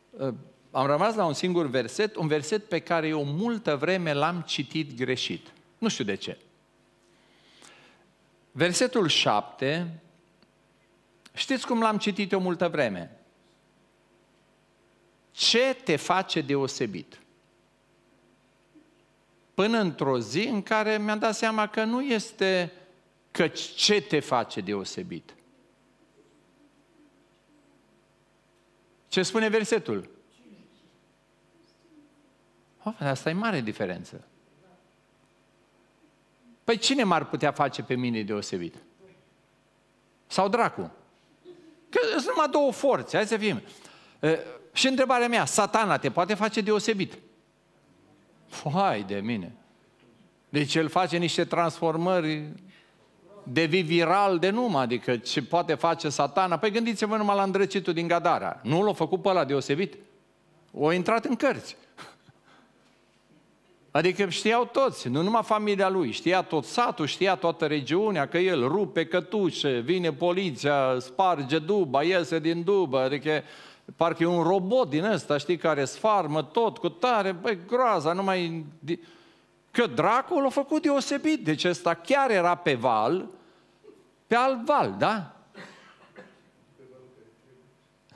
uh, am rămas la un singur verset, un verset pe care eu multă vreme l-am citit greșit. Nu știu de ce. Versetul 7 Știți cum l-am citit eu multă vreme? Ce te face deosebit? Până într-o zi în care mi-am dat seama că nu este că ce te face deosebit. Ce spune versetul? Oh, asta e mare diferență. Păi cine m-ar putea face pe mine deosebit? Sau dracu? Că sunt numai două forțe, hai să fim. Și întrebarea mea, satana te poate face deosebit? Hai de mine! Deci el face niște transformări, devii viral de numai, adică ce poate face satana. Păi gândiți-vă numai la îndrăcitul din Gadara. Nu l-a făcut pe ăla deosebit? O intrat în cărți. Adică știau toți, nu numai familia lui, știa tot satul, știa toată regiunea, că el rupe cătușe, vine poliția, sparge dubă, iese din dubă, adică parcă e un robot din ăsta, știi, care sfarmă tot cu tare, băi, groaza, nu mai... Că dracul l-a făcut deosebit, deci ăsta chiar era pe val, pe alt val, da?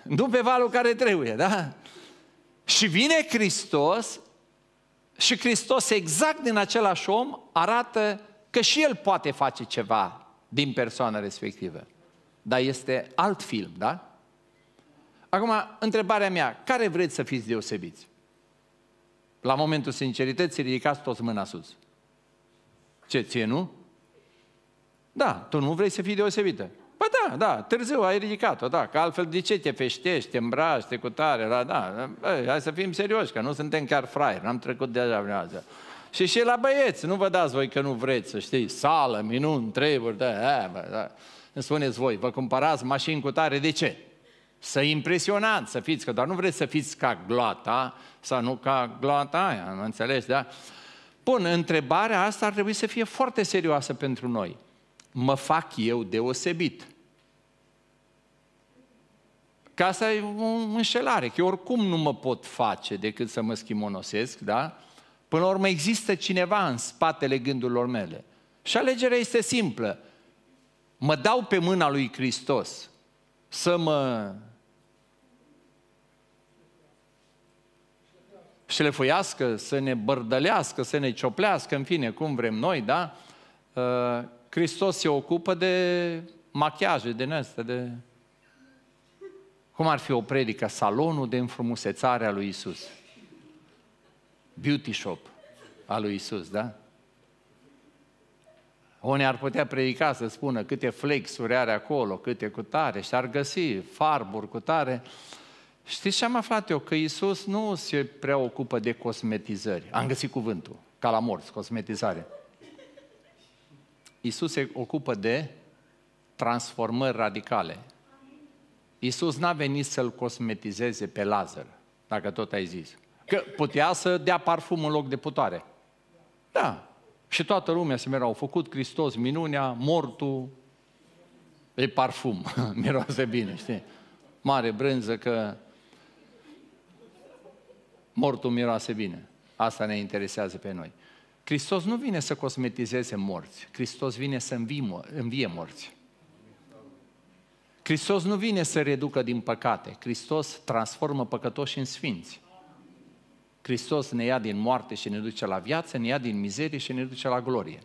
Nu pe valul care trebuie, da? Și vine Hristos și Hristos exact din același om arată că și el poate face ceva din persoana respectivă. Dar este alt film, da? Acum, întrebarea mea, care vreți să fiți deosebiți? La momentul sincerității, ridicați toți mâna sus. Ce, ție nu? Da, tu nu vrei să fii deosebită. Ba păi da, da, târziu ai ridicat-o, da, că altfel de ce te feștești, te îmbraci, te cutare, la, da, bă, hai să fim serioși, că nu suntem chiar fraieri, n-am trecut deja prin asta. Și și la băieți, nu vă dați voi că nu vreți să știi, sală, minun, treburi, da, da, bă, da. Îmi spuneți voi, vă cumpărați mașini cu tare, de ce? Să impresionați, să fiți, că dar nu vreți să fiți ca gloata, sau nu ca gloata aia, mă înțelegi, da? Bun, întrebarea asta ar trebui să fie foarte serioasă pentru noi mă fac eu deosebit. Ca asta e o înșelare, că eu oricum nu mă pot face decât să mă schimonosesc, da? Până la urmă există cineva în spatele gândurilor mele. Și alegerea este simplă. Mă dau pe mâna lui Hristos să mă șlefuiască, să ne bărdălească, să ne cioplească, în fine, cum vrem noi, da? Ă, Hristos se ocupă de machiaje, de astea, de... Cum ar fi o predică? Salonul de înfrumusețare a lui Isus. Beauty shop a lui Isus, da? Unii ar putea predica să spună câte flexuri are acolo, câte cutare și ar găsi farburi cutare. Știți ce am aflat eu? Că Isus nu se preocupă de cosmetizări. Am găsit cuvântul, ca la morți, cosmetizare. Isus se ocupă de transformări radicale. Isus n-a venit să-l cosmetizeze pe Lazar, dacă tot ai zis. Că putea să dea parfum în loc de putoare. Da. Și toată lumea se mereu, au făcut Hristos minunea, mortul, e parfum, miroase bine, știi? Mare brânză că mortul miroase bine. Asta ne interesează pe noi. Hristos nu vine să cosmetizeze morți, Hristos vine să învie morți. Hristos nu vine să reducă din păcate, Hristos transformă păcătoși în sfinți. Hristos ne ia din moarte și ne duce la viață, ne ia din mizerie și ne duce la glorie.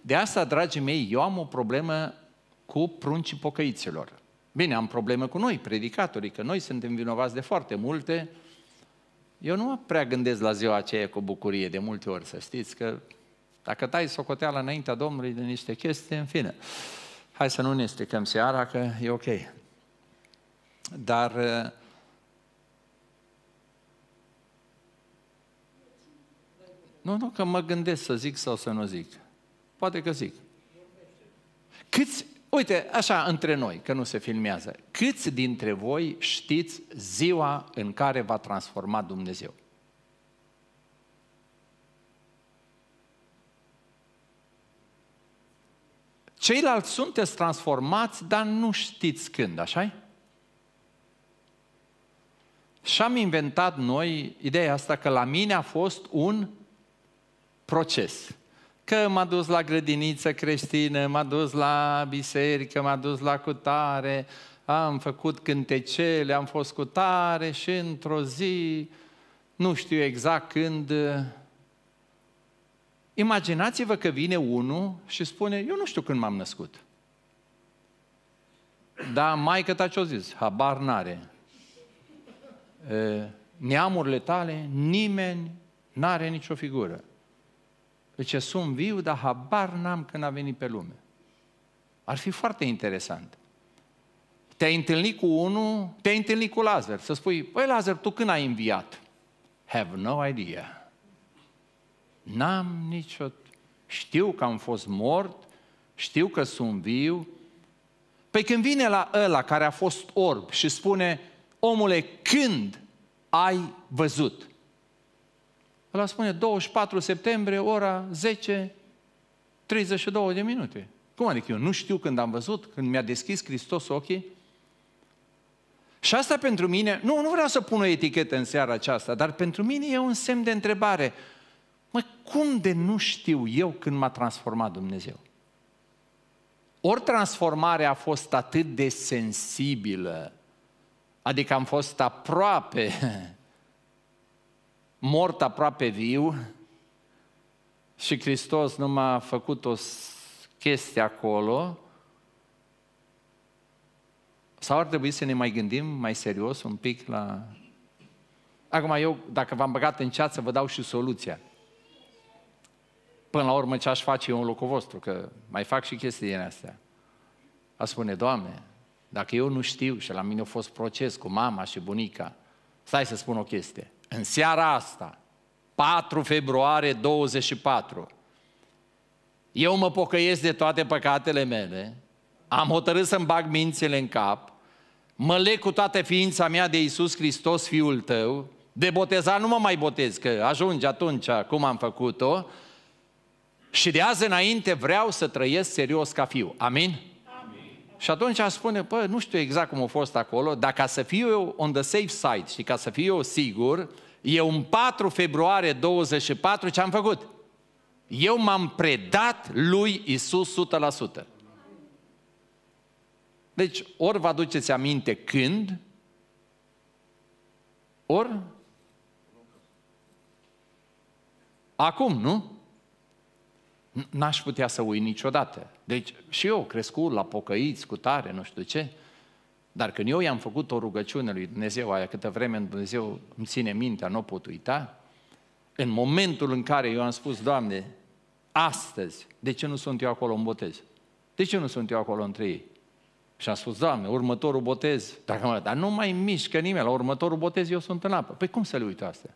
De asta, dragii mei, eu am o problemă cu pruncii pocăiților. Bine, am probleme cu noi, predicatorii, că noi suntem vinovați de foarte multe, eu nu mă prea gândesc la ziua aceea cu bucurie de multe ori, să știți că dacă dai socoteala înaintea Domnului de niște chestii, în fine. Hai să nu ne stricăm seara, că e ok. Dar eh, Nu, nu, că mă gândesc să zic sau să nu zic. Poate că zic. Câți Uite, așa, între noi, că nu se filmează, câți dintre voi știți ziua în care va transforma Dumnezeu? Ceilalți sunteți transformați, dar nu știți când, așa -i? Și am inventat noi ideea asta că la mine a fost un proces. Că m-a dus la grădiniță creștină, m-a dus la biserică, m-a dus la cutare, am făcut cântecele, am fost cutare și într-o zi, nu știu exact când, imaginați-vă că vine unul și spune, eu nu știu când m-am născut. Dar mai ta ce-o zis? Habar n-are. Neamurile tale, nimeni n-are nicio figură. Zice, deci, sunt viu, dar habar n-am când a venit pe lume. Ar fi foarte interesant. Te-ai întâlnit cu unul, te-ai întâlnit cu Lazar. Să spui, păi Lazar, tu când ai înviat? Have no idea. N-am nicio... Știu că am fost mort, știu că sunt viu. Păi când vine la ăla care a fost orb și spune, omule, când ai văzut? ăla spune 24 septembrie, ora 10, 32 de minute. Cum adică eu nu știu când am văzut, când mi-a deschis Hristos ochii? Și asta pentru mine, nu, nu vreau să pun o etichetă în seara aceasta, dar pentru mine e un semn de întrebare. Mă, cum de nu știu eu când m-a transformat Dumnezeu? Ori transformarea a fost atât de sensibilă, adică am fost aproape mort aproape viu și Hristos nu m-a făcut o chestie acolo, sau ar trebui să ne mai gândim mai serios un pic la... Acum eu, dacă v-am băgat în ceață, vă dau și soluția. Până la urmă ce aș face eu în locul vostru, că mai fac și chestii din astea. A spune, Doamne, dacă eu nu știu și la mine a fost proces cu mama și bunica, stai să spun o chestie în seara asta, 4 februarie 24, eu mă pocăiesc de toate păcatele mele, am hotărât să-mi bag mințile în cap, mă leg cu toată ființa mea de Iisus Hristos, Fiul tău, de botezat nu mă mai botez, că ajunge atunci cum am făcut-o, și de azi înainte vreau să trăiesc serios ca fiu. Amin? Și atunci aș spune, pă, nu știu exact cum a fost acolo, dar ca să fiu eu on the safe side și ca să fiu eu sigur, eu în 4 februarie 24 ce am făcut? Eu m-am predat lui Isus 100%. Deci, ori vă aduceți aminte când, ori acum, nu? N-aș putea să uit niciodată. Deci și eu crescut la pocăiți, cu tare, nu știu ce, dar când eu i-am făcut o rugăciune lui Dumnezeu, aia câtă vreme Dumnezeu îmi ține mintea, nu o pot uita, în momentul în care eu am spus, Doamne, astăzi, de ce nu sunt eu acolo în botez? De ce nu sunt eu acolo între ei? Și am spus, Doamne, următorul botez, dacă mă, dar nu mai mișcă nimeni, la următorul botez eu sunt în apă. Păi cum să le uit astea?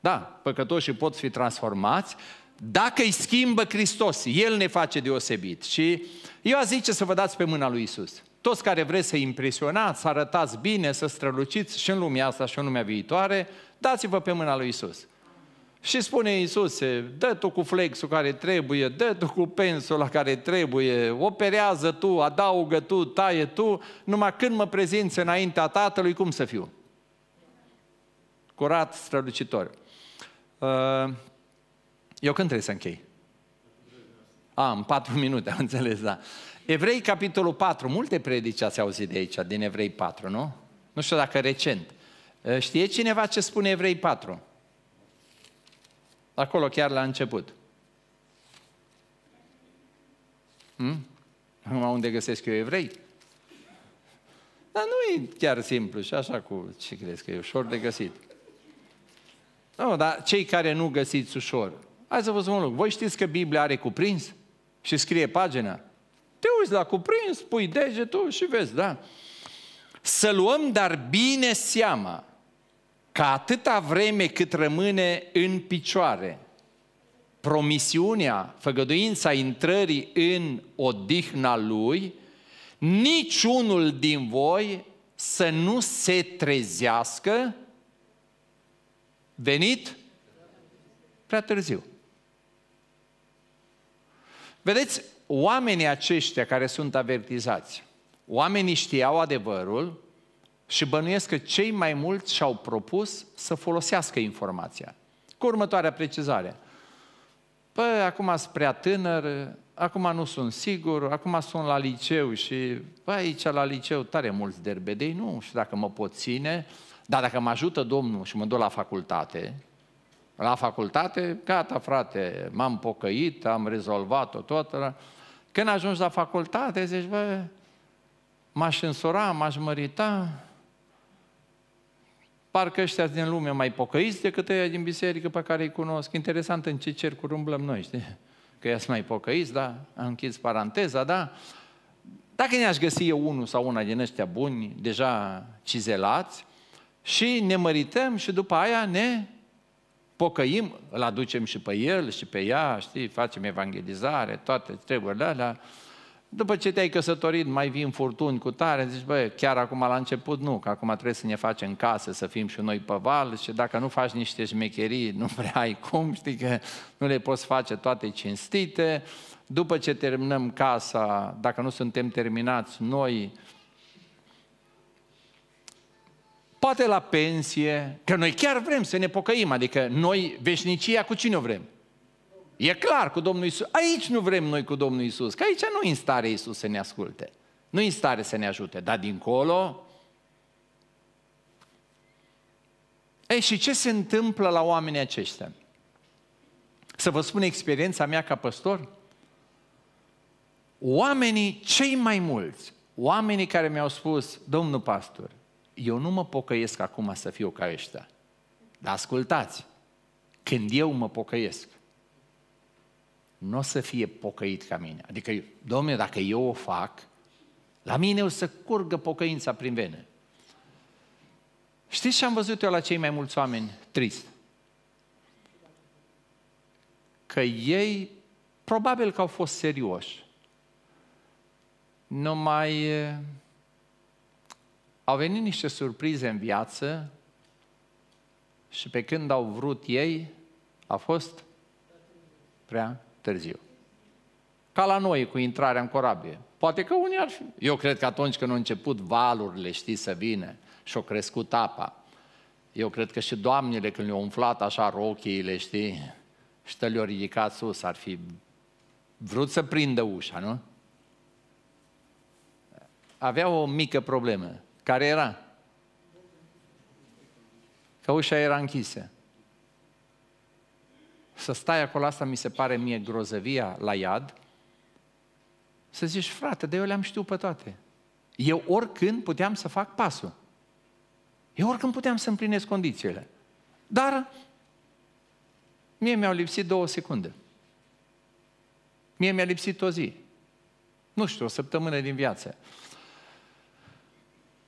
Da, păcătoșii pot fi transformați, dacă îi schimbă Hristos, El ne face deosebit. Și eu a zice să vă dați pe mâna lui Isus. Toți care vreți să impresionați, să arătați bine, să străluciți și în lumea asta și în lumea viitoare, dați-vă pe mâna lui Isus. Și spune Isus: dă tu cu flexul care trebuie, dă tu cu pensul la care trebuie, operează tu, adaugă tu, taie tu, numai când mă prezinți înaintea Tatălui, cum să fiu? Curat, strălucitor. Uh, eu când trebuie să închei? A, ah, în patru minute, am înțeles, da. Evrei, capitolul 4, multe predici ați auzit de aici, din Evrei 4, nu? Nu știu dacă recent. Eh, știe cineva ce spune Evrei 4? Acolo chiar la început. Hmm? unde găsesc eu evrei? Dar nu e chiar simplu și așa cu ce crezi că e ușor de găsit. Nu, no, dar cei care nu găsiți ușor, Hai să vă spun un lucru. Voi știți că Biblia are cuprins și scrie pagina? Te uiți la cuprins, pui degetul și vezi, da? Să luăm dar bine seama că atâta vreme cât rămâne în picioare promisiunea, făgăduința intrării în odihna lui, niciunul din voi să nu se trezească venit prea târziu. Vedeți, oamenii aceștia care sunt avertizați, oamenii știau adevărul și bănuiesc că cei mai mulți și-au propus să folosească informația. Cu următoarea precizare. Păi, acum sunt prea tânăr, acum nu sunt sigur, acum sunt la liceu și bă, aici la liceu tare mulți derbedei, nu știu dacă mă pot ține, dar dacă mă ajută Domnul și mă duc la facultate, la facultate, gata frate, m-am pocăit, am rezolvat-o tot. Când ajungi la facultate, zici, bă, m-aș însura, m-aș mărita, parcă ăștia din lume mai pocăiți decât ăia din biserică pe care îi cunosc. Interesant în ce cercuri umblăm noi, știi? Că ea mai pocăiți, da? Am închis paranteza, da? Dacă ne-aș găsi eu unul sau una din ăștia buni, deja cizelați, și ne mărităm și după aia ne pocăim, îl aducem și pe el și pe ea, știi, facem evangelizare, toate treburile alea. După ce te-ai căsătorit, mai vin furtuni cu tare, zici, băi, chiar acum la început nu, că acum trebuie să ne facem casă, să fim și noi pe val și dacă nu faci niște șmecherii, nu prea ai cum, știi că nu le poți face toate cinstite. După ce terminăm casa, dacă nu suntem terminați noi, poate la pensie, că noi chiar vrem să ne pocăim, adică noi veșnicia cu cine o vrem? E clar cu Domnul Isus. Aici nu vrem noi cu Domnul Isus, că aici nu e în stare Isus să ne asculte. Nu e în stare să ne ajute, dar dincolo... Ei, și ce se întâmplă la oamenii aceștia? Să vă spun experiența mea ca păstor? Oamenii cei mai mulți, oamenii care mi-au spus, domnul pastor, eu nu mă pocăiesc acum să fiu ca ăștia. Dar ascultați, când eu mă pocăiesc, nu o să fie pocăit ca mine. Adică, domnule, dacă eu o fac, la mine o să curgă pocăința prin vene. Știți ce am văzut eu la cei mai mulți oameni trist? Că ei, probabil că au fost serioși, numai au venit niște surprize în viață și pe când au vrut ei, a fost prea târziu. Ca la noi cu intrarea în corabie. Poate că unii ar fi. Eu cred că atunci când au început valurile, știi, să vină și au crescut apa, eu cred că și doamnele când le-au umflat așa rochiile, știi, și le-au ridicat sus, ar fi vrut să prindă ușa, nu? Avea o mică problemă. Care era? Că ușa era închisă. Să stai acolo, asta mi se pare mie grozăvia la iad, să zici, frate, de eu le-am știut pe toate. Eu oricând puteam să fac pasul. Eu oricând puteam să împlinesc condițiile. Dar mie mi-au lipsit două secunde. Mie mi-a lipsit o zi. Nu știu, o săptămână din viață.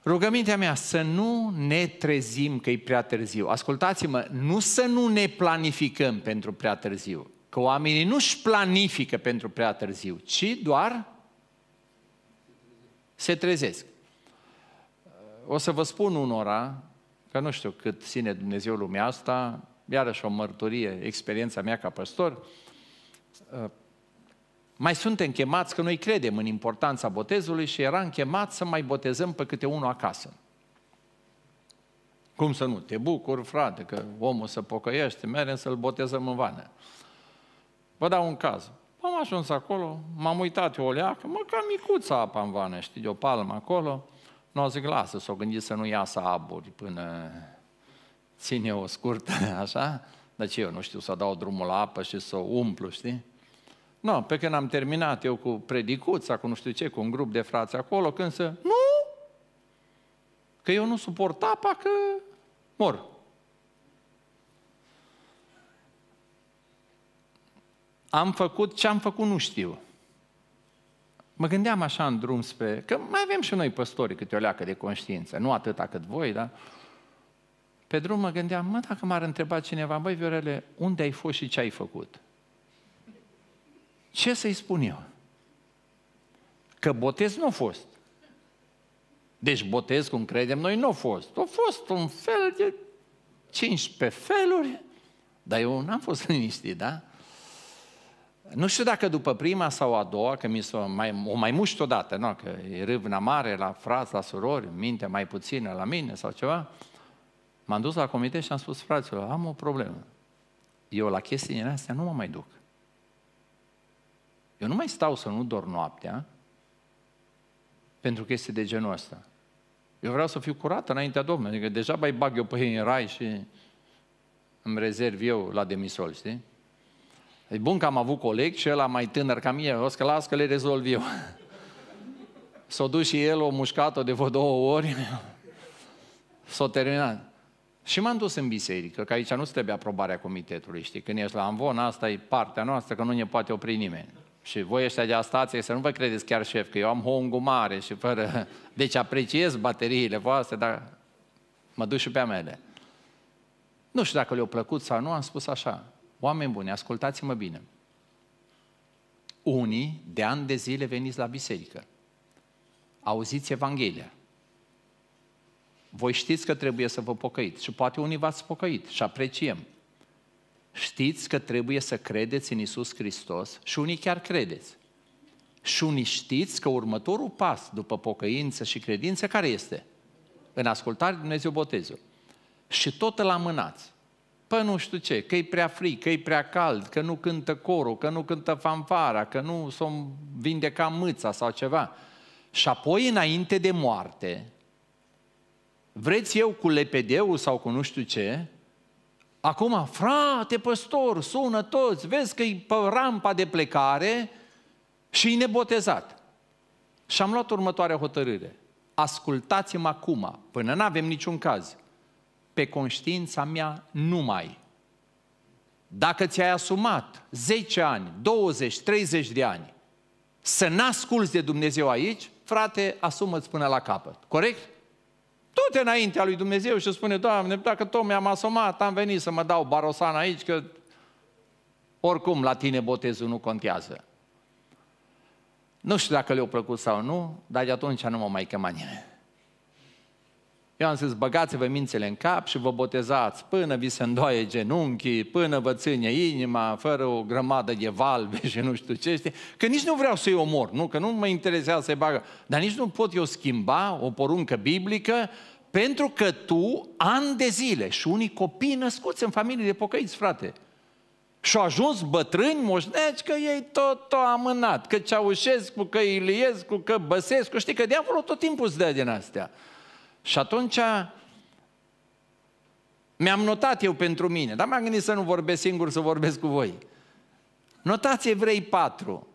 Rugămintea mea, să nu ne trezim că e prea târziu. Ascultați-mă, nu să nu ne planificăm pentru prea târziu, că oamenii nu își planifică pentru prea târziu, ci doar se trezesc. O să vă spun unora, că nu știu cât ține Dumnezeu lumea asta, iarăși o mărturie, experiența mea ca păstor, mai suntem chemați, că noi credem în importanța botezului și eram chemați să mai botezăm pe câte unul acasă. Cum să nu? Te bucur, frate, că omul se pocăiește, merem să-l botezăm în vană. Vă dau un caz. Am ajuns acolo, m-am uitat eu o leacă, mă, cam micuța apa în vană, știi, de o palmă acolo. Nu o zic, lasă, s-o gândit să nu iasă aburi până ține o scurtă, așa. Dar deci ce eu nu știu, să dau drumul la apă și să o umplu, știi? No, pe când am terminat eu cu predicuța, cu nu știu ce, cu un grup de frați acolo, când să... Nu! Că eu nu suport apa, că mor. Am făcut ce am făcut, nu știu. Mă gândeam așa în drum spre... Că mai avem și noi păstori câte o leacă de conștiință, nu atâta cât voi, dar... Pe drum mă gândeam, mă, dacă m-ar întreba cineva, băi, Viorele, unde ai fost și ce ai făcut? Ce să-i spun eu? Că botez nu a fost. Deci botez, cum credem noi, nu a fost. A fost un fel de 15 feluri, dar eu n-am fost liniștit, da? Nu știu dacă după prima sau a doua, că mi s-o mai, o mai muști odată, nu? că e râvna mare la frați, la surori, minte mai puțină la mine sau ceva, m-am dus la comitet și am spus, fraților, am o problemă. Eu la chestiile astea nu mă mai duc. Eu nu mai stau să nu dorm noaptea pentru este de genul ăsta. Eu vreau să fiu curat înaintea Domnului. Adică deja mai bag eu pe ei în rai și îmi rezerv eu la demisol, știi? E bun că am avut coleg și ăla mai tânăr ca mine, o să las că le rezolv eu. S-a dus și el, o mușcat-o de vreo două ori, s-a terminat. Și m-am dus în biserică, că aici nu trebuie aprobarea comitetului, știi? Când ești la Amvon, asta e partea noastră, că nu ne poate opri nimeni. Și voi ăștia de stație să nu vă credeți chiar șef, că eu am hongul mare și fără... Deci apreciez bateriile voastre, dar mă duc și pe mele. Nu știu dacă le-au plăcut sau nu, am spus așa. Oameni buni, ascultați-mă bine. Unii de ani de zile veniți la biserică. Auziți Evanghelia. Voi știți că trebuie să vă pocăiți și poate unii v-ați pocăit și apreciem știți că trebuie să credeți în Isus Hristos și unii chiar credeți. Și unii știți că următorul pas după pocăință și credință care este? În ascultare Dumnezeu botezul. Și tot îl amânați. Pă nu știu ce, că e prea frig, că e prea cald, că nu cântă corul, că nu cântă fanfara, că nu s-o vindeca mâța sau ceva. Și apoi înainte de moarte, vreți eu cu lepedeu sau cu nu știu ce, Acum, frate păstor, sună toți, vezi că e pe rampa de plecare și e nebotezat. Și am luat următoarea hotărâre. Ascultați-mă acum, până nu avem niciun caz, pe conștiința mea numai. Dacă ți-ai asumat 10 ani, 20, 30 de ani, să n-asculți de Dumnezeu aici, frate, asumă-ți până la capăt. Corect? du-te înaintea lui Dumnezeu și spune, Doamne, dacă tot mi-am asomat, am venit să mă dau barosan aici, că oricum la tine botezul nu contează. Nu știu dacă le-au plăcut sau nu, dar de atunci nu mă mai chema nimeni. Eu am zis, băgați-vă mințele în cap și vă botezați până vi se îndoie genunchii, până vă ține inima, fără o grămadă de valve și nu știu ce știi. Că nici nu vreau să-i omor, nu? Că nu mă interesează să-i bagă. Dar nici nu pot eu schimba o poruncă biblică pentru că tu, ani de zile, și unii copii născuți în familii de pocăiți, frate, și au ajuns bătrâni moșneci că ei tot o amânat, că Ceaușescu, că Iliescu, că Băsescu, știi că diavolul tot timpul îți dă din astea. Și atunci mi-am notat eu pentru mine, dar m-am gândit să nu vorbesc singur, să vorbesc cu voi. Notați Evrei 4.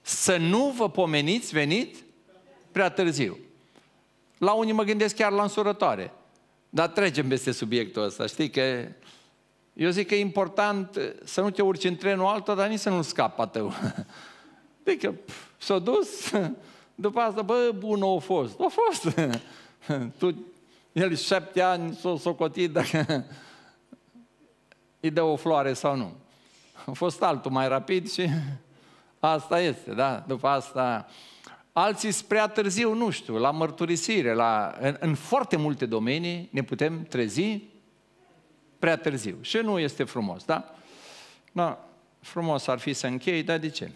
Să nu vă pomeniți venit prea târziu. La unii mă gândesc chiar la însurătoare. Dar trecem peste subiectul ăsta, știi că eu zic că e important să nu te urci în trenul altă, dar nici să nu-l scapă tău. Adică s-a dus, după asta, bă, bună a fost. A fost. Tu, el șapte ani s-o socotit dacă îi dă o floare sau nu. A fost altul mai rapid și asta este, da? După asta... Alții spre târziu, nu știu, la mărturisire, la, în, în foarte multe domenii ne putem trezi prea târziu. Și nu este frumos, da? Da, frumos ar fi să închei, dar de ce?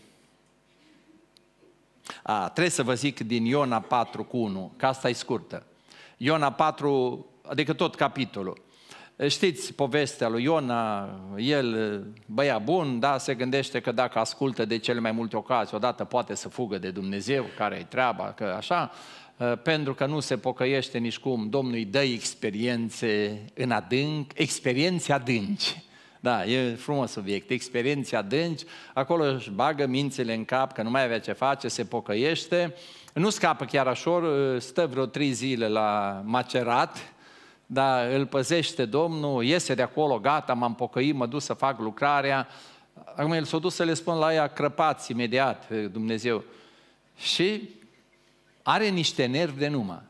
A, trebuie să vă zic din Iona 4 cu 1, că asta e scurtă. Iona 4, adică tot capitolul. Știți povestea lui Iona, el, băia bun, da, se gândește că dacă ascultă de cele mai multe ocazii, odată poate să fugă de Dumnezeu, care e treaba, că așa, ă, pentru că nu se pocăiește nici cum. Domnul îi dă experiențe în adânc, experiențe adânci. Da, e frumos subiect, experiența adânci, acolo își bagă mințile în cap că nu mai avea ce face, se pocăiește, nu scapă chiar așa, stă vreo trei zile la macerat, dar îl păzește Domnul, iese de acolo, gata, m-am pocăit, mă duc să fac lucrarea. Acum el s-a dus să le spun la ea, crăpați imediat, Dumnezeu. Și are niște nervi de numă.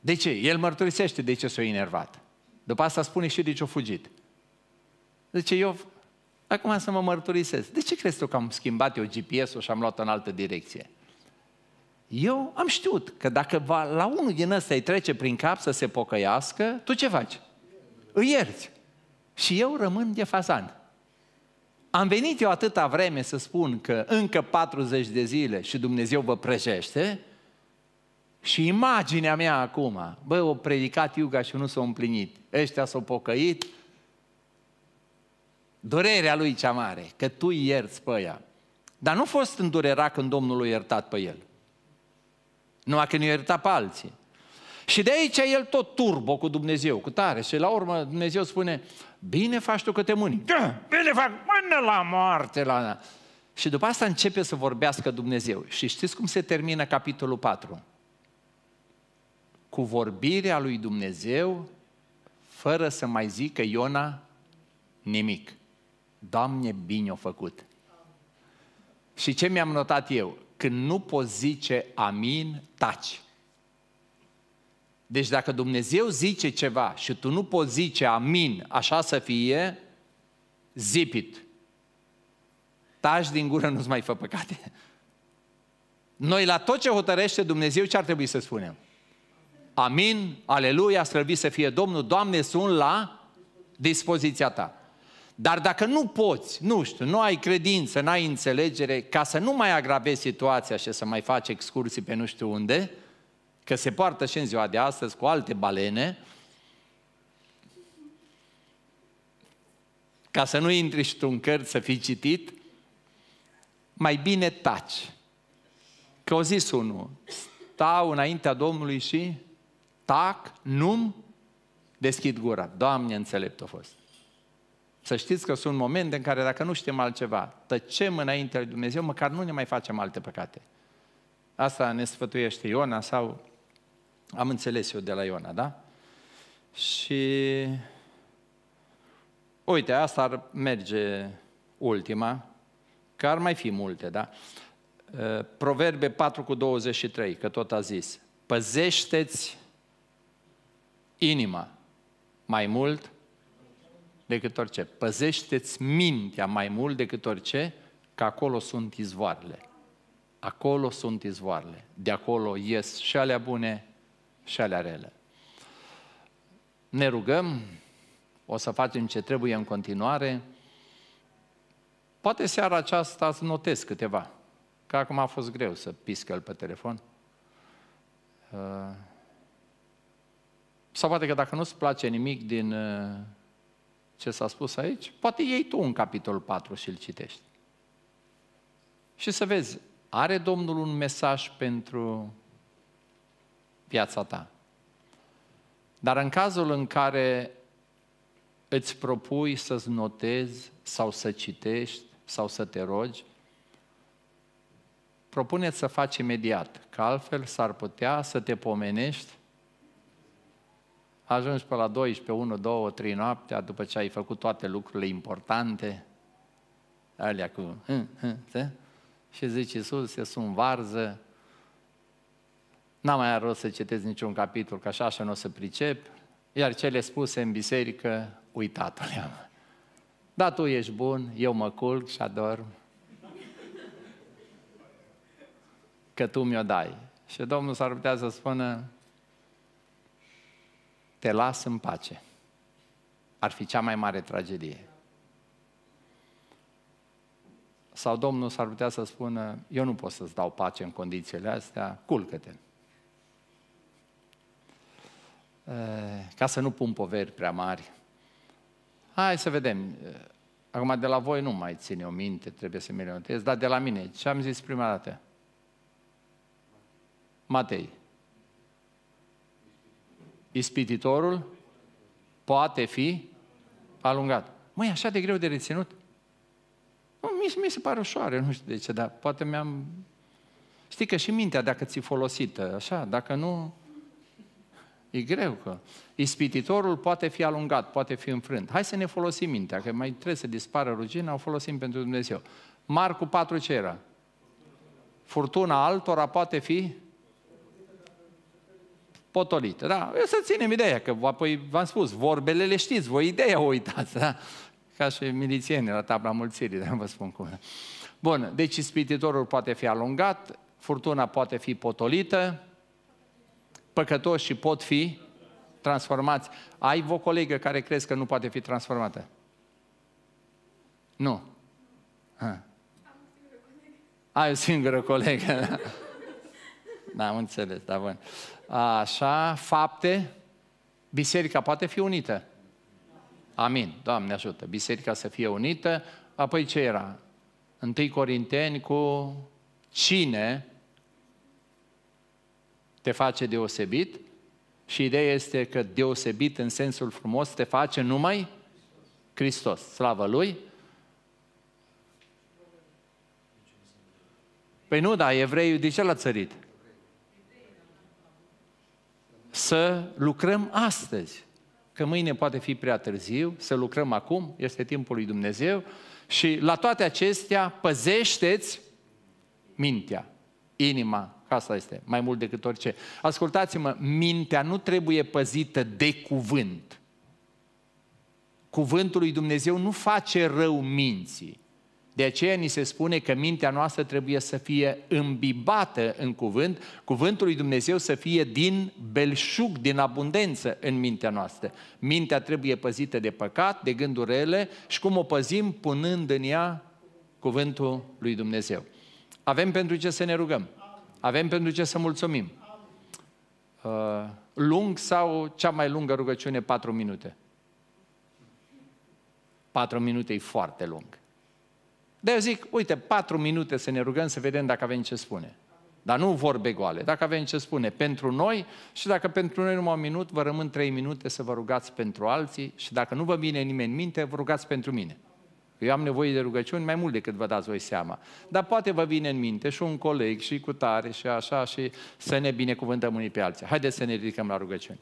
De ce? El mărturisește de ce s-a enervat. După asta spune și de ce a fugit. Zice Iov, acum să mă mărturisesc. De ce crezi tu că am schimbat eu GPS-ul și am luat în altă direcție? Eu am știut că dacă va, la unul din ăsta îi trece prin cap să se pocăiască, tu ce faci? Îi ierți. Și eu rămân fazan. Am venit eu atâta vreme să spun că încă 40 de zile și Dumnezeu vă prejește și imaginea mea acum, bă, o predicat iuga și nu s-a împlinit. Ăștia s-au pocăit, Durerea lui cea mare, că tu ierți pe ea. Dar nu a fost îndurerat când Domnul l-a iertat pe el. Numai când i-a iertat pe alții. Și de aici el tot turbo cu Dumnezeu, cu tare. Și la urmă Dumnezeu spune, bine faci tu că te mâni. Da, bine fac până la moarte. La... Și după asta începe să vorbească Dumnezeu. Și știți cum se termină capitolul 4? Cu vorbirea lui Dumnezeu, fără să mai zică Iona nimic. Doamne, bine o făcut! Și ce mi-am notat eu? Când nu poți zice amin, taci. Deci dacă Dumnezeu zice ceva și tu nu poți zice amin, așa să fie, zipit. Taci din gură, nu-ți mai fă păcate. Noi la tot ce hotărăște Dumnezeu, ce ar trebui să spunem? Amin, aleluia, slăvit să fie Domnul, Doamne, sunt la dispoziția ta. Dar dacă nu poți, nu știu, nu ai credință, nu ai înțelegere, ca să nu mai agravezi situația și să mai faci excursii pe nu știu unde, că se poartă și în ziua de astăzi cu alte balene, ca să nu intri și tu în cărți să fii citit, mai bine taci. Că o zis unul, stau înaintea Domnului și tac, nu deschid gura. Doamne, înțelept a fost. Să știți că sunt momente în care dacă nu știm altceva, tăcem înainte lui Dumnezeu, măcar nu ne mai facem alte păcate. Asta ne sfătuiește Iona sau am înțeles eu de la Iona, da? Și uite, asta ar merge ultima, că ar mai fi multe, da? Ă, Proverbe 4 cu 23, că tot a zis, păzește-ți inima mai mult decât orice. Păzește-ți mintea mai mult decât orice, că acolo sunt izvoarele. Acolo sunt izvoarele. De acolo ies și alea bune și alea rele. Ne rugăm, o să facem ce trebuie în continuare. Poate seara aceasta să notez câteva, că acum a fost greu să piscă pe telefon. Uh, sau poate că dacă nu-ți place nimic din uh, ce s-a spus aici, poate iei tu un capitol 4 și îl citești. Și să vezi, are Domnul un mesaj pentru viața ta. Dar în cazul în care îți propui să-ți notezi sau să citești sau să te rogi, propune să faci imediat, că altfel s-ar putea să te pomenești ajungi pe la 12, 1, 2, 3 noaptea, după ce ai făcut toate lucrurile importante, alea cu... și zici Iisus, se sunt varză, n-am mai rost să citesc niciun capitol, că așa, așa nu o să pricep, iar cele spuse în biserică, uitatul le-am. Da, tu ești bun, eu mă culc și adorm. Că tu mi-o dai. Și Domnul s-ar putea să spună, te las în pace. Ar fi cea mai mare tragedie. Sau Domnul s-ar putea să spună, eu nu pot să-ți dau pace în condițiile astea, culcă-te. Ca să nu pun poveri prea mari. Hai să vedem. Acum de la voi nu mai ține o minte, trebuie să mi le notez, dar de la mine, ce am zis prima dată? Matei ispititorul poate fi alungat. Măi, așa de greu de reținut? Mi, mi se pare ușoare, nu știu de ce, dar poate mi-am... Știi că și mintea, dacă ți-i folosită, așa, dacă nu, e greu că... Ispititorul poate fi alungat, poate fi înfrânt. Hai să ne folosim mintea, că mai trebuie să dispară rugina, o folosim pentru Dumnezeu. Marcu 4 ce era? Furtuna altora poate fi potolită. Da? Eu să ținem ideea, că apoi v-am spus, vorbele le știți, voi ideea o uitați, da? Ca și milițienii la tabla mulțirii, dar vă spun cum. Bun, deci ispititorul poate fi alungat, furtuna poate fi potolită, păcătoșii pot fi transformați. Ai o colegă care crezi că nu poate fi transformată? Nu. Ha. Ai o singură colegă. N-am da, înțeles, dar bun. Așa, fapte, biserica poate fi unită. Amin, Doamne ajută, biserica să fie unită. Apoi ce era? Întâi Corinteni cu cine te face deosebit și ideea este că deosebit în sensul frumos te face numai Hristos. Slavă Lui! Păi nu, da, evreii de ce l-a țărit? să lucrăm astăzi. Că mâine poate fi prea târziu, să lucrăm acum, este timpul lui Dumnezeu. Și la toate acestea, păzește-ți mintea, inima, asta este, mai mult decât orice. Ascultați-mă, mintea nu trebuie păzită de cuvânt. Cuvântul lui Dumnezeu nu face rău minții. De aceea ni se spune că mintea noastră trebuie să fie îmbibată în cuvânt, cuvântul lui Dumnezeu să fie din belșug, din abundență în mintea noastră. Mintea trebuie păzită de păcat, de gânduri rele și cum o păzim? Punând în ea cuvântul lui Dumnezeu. Avem pentru ce să ne rugăm. Avem pentru ce să mulțumim. Uh, lung sau cea mai lungă rugăciune, patru minute? Patru minute e foarte lung de eu zic, uite, patru minute să ne rugăm să vedem dacă avem ce spune. Dar nu vorbe goale, dacă avem ce spune pentru noi și dacă pentru noi numai un minut, vă rămân trei minute să vă rugați pentru alții și dacă nu vă vine nimeni în minte, vă rugați pentru mine. Eu am nevoie de rugăciuni mai mult decât vă dați voi seama. Dar poate vă vine în minte și un coleg și cu tare și așa și să ne binecuvântăm unii pe alții. Haideți să ne ridicăm la rugăciuni.